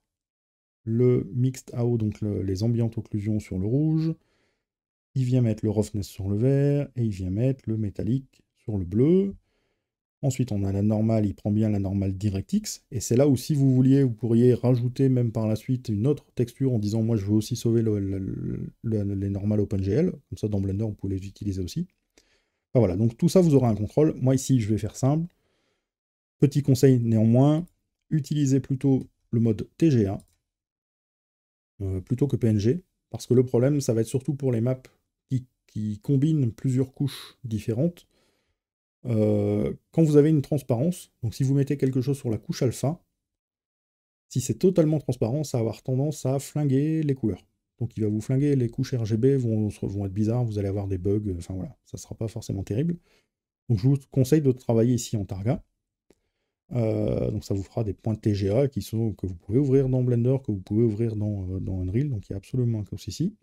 le mixed AO, donc les ambiantes occlusions sur le rouge. Il vient mettre le roughness sur le vert et il vient mettre le métallique sur le bleu. Ensuite, on a la normale, il prend bien la normale DirectX. Et c'est là où, si vous vouliez, vous pourriez rajouter même par la suite une autre texture en disant, moi, je veux aussi sauver les normales OpenGL. Comme ça, dans Blender, vous pouvez les utiliser aussi. voilà, donc tout ça, vous aurez un contrôle. Moi, ici, je vais faire simple. Petit conseil néanmoins, utilisez plutôt le mode TGA euh, plutôt que PNG. Parce que le problème, ça va être surtout pour les maps qui, qui combinent plusieurs couches différentes euh, quand vous avez une transparence, donc si vous mettez quelque chose sur la couche alpha, si c'est totalement transparent, ça va avoir tendance à flinguer les couleurs. Donc il va vous flinguer, les couches RGB vont, vont être bizarres, vous allez avoir des bugs, euh, enfin voilà, ça ne sera pas forcément terrible. Donc je vous conseille de travailler ici en Targa. Euh, donc ça vous fera des points TGA qui sont, que vous pouvez ouvrir dans Blender, que vous pouvez ouvrir dans, dans Unreal, donc il y a absolument un ici. ici.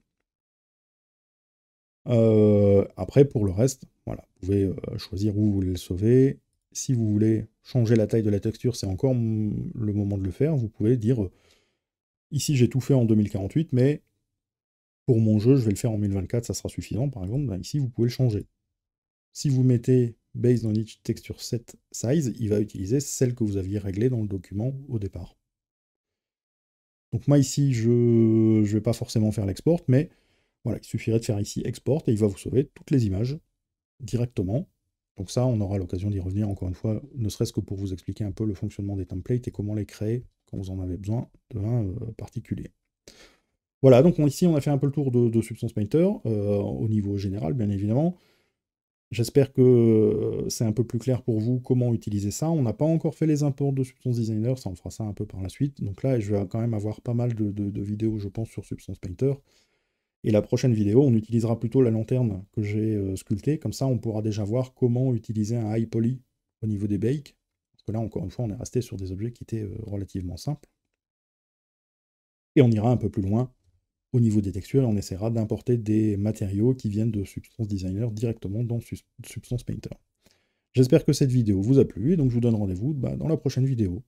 Euh, après, pour le reste, voilà, vous pouvez euh, choisir où vous voulez le sauver. Si vous voulez changer la taille de la texture, c'est encore le moment de le faire. Vous pouvez dire, euh, ici j'ai tout fait en 2048, mais pour mon jeu, je vais le faire en 1024, ça sera suffisant. Par exemple, ben, ici, vous pouvez le changer. Si vous mettez base on each texture set size, il va utiliser celle que vous aviez réglée dans le document au départ. Donc moi ici, je ne vais pas forcément faire l'export, mais voilà, il suffirait de faire ici export et il va vous sauver toutes les images directement. Donc ça, on aura l'occasion d'y revenir encore une fois, ne serait-ce que pour vous expliquer un peu le fonctionnement des templates et comment les créer quand vous en avez besoin de un euh, particulier. Voilà, donc ici on a fait un peu le tour de, Substance Painter euh, au niveau général, bien évidemment. J'espère que euh, c'est un peu plus clair pour vous comment utiliser ça. On n'a pas encore fait les imports de Substance Designer, ça on fera ça un peu par la suite. Donc là, je vais quand même avoir pas mal de, de vidéos, je pense, sur Substance Painter. Et la prochaine vidéo, on utilisera plutôt la lanterne que j'ai euh, sculptée, comme ça on pourra déjà voir comment utiliser un high poly au niveau des bakes. Parce que là, encore une fois, on est resté sur des objets qui étaient euh, relativement simples. Et on ira un peu plus loin au niveau des textures, on essaiera d'importer des matériaux qui viennent de Substance Designer directement dans Substance Painter. J'espère que cette vidéo vous a plu, et donc je vous donne rendez-vous bah, dans la prochaine vidéo.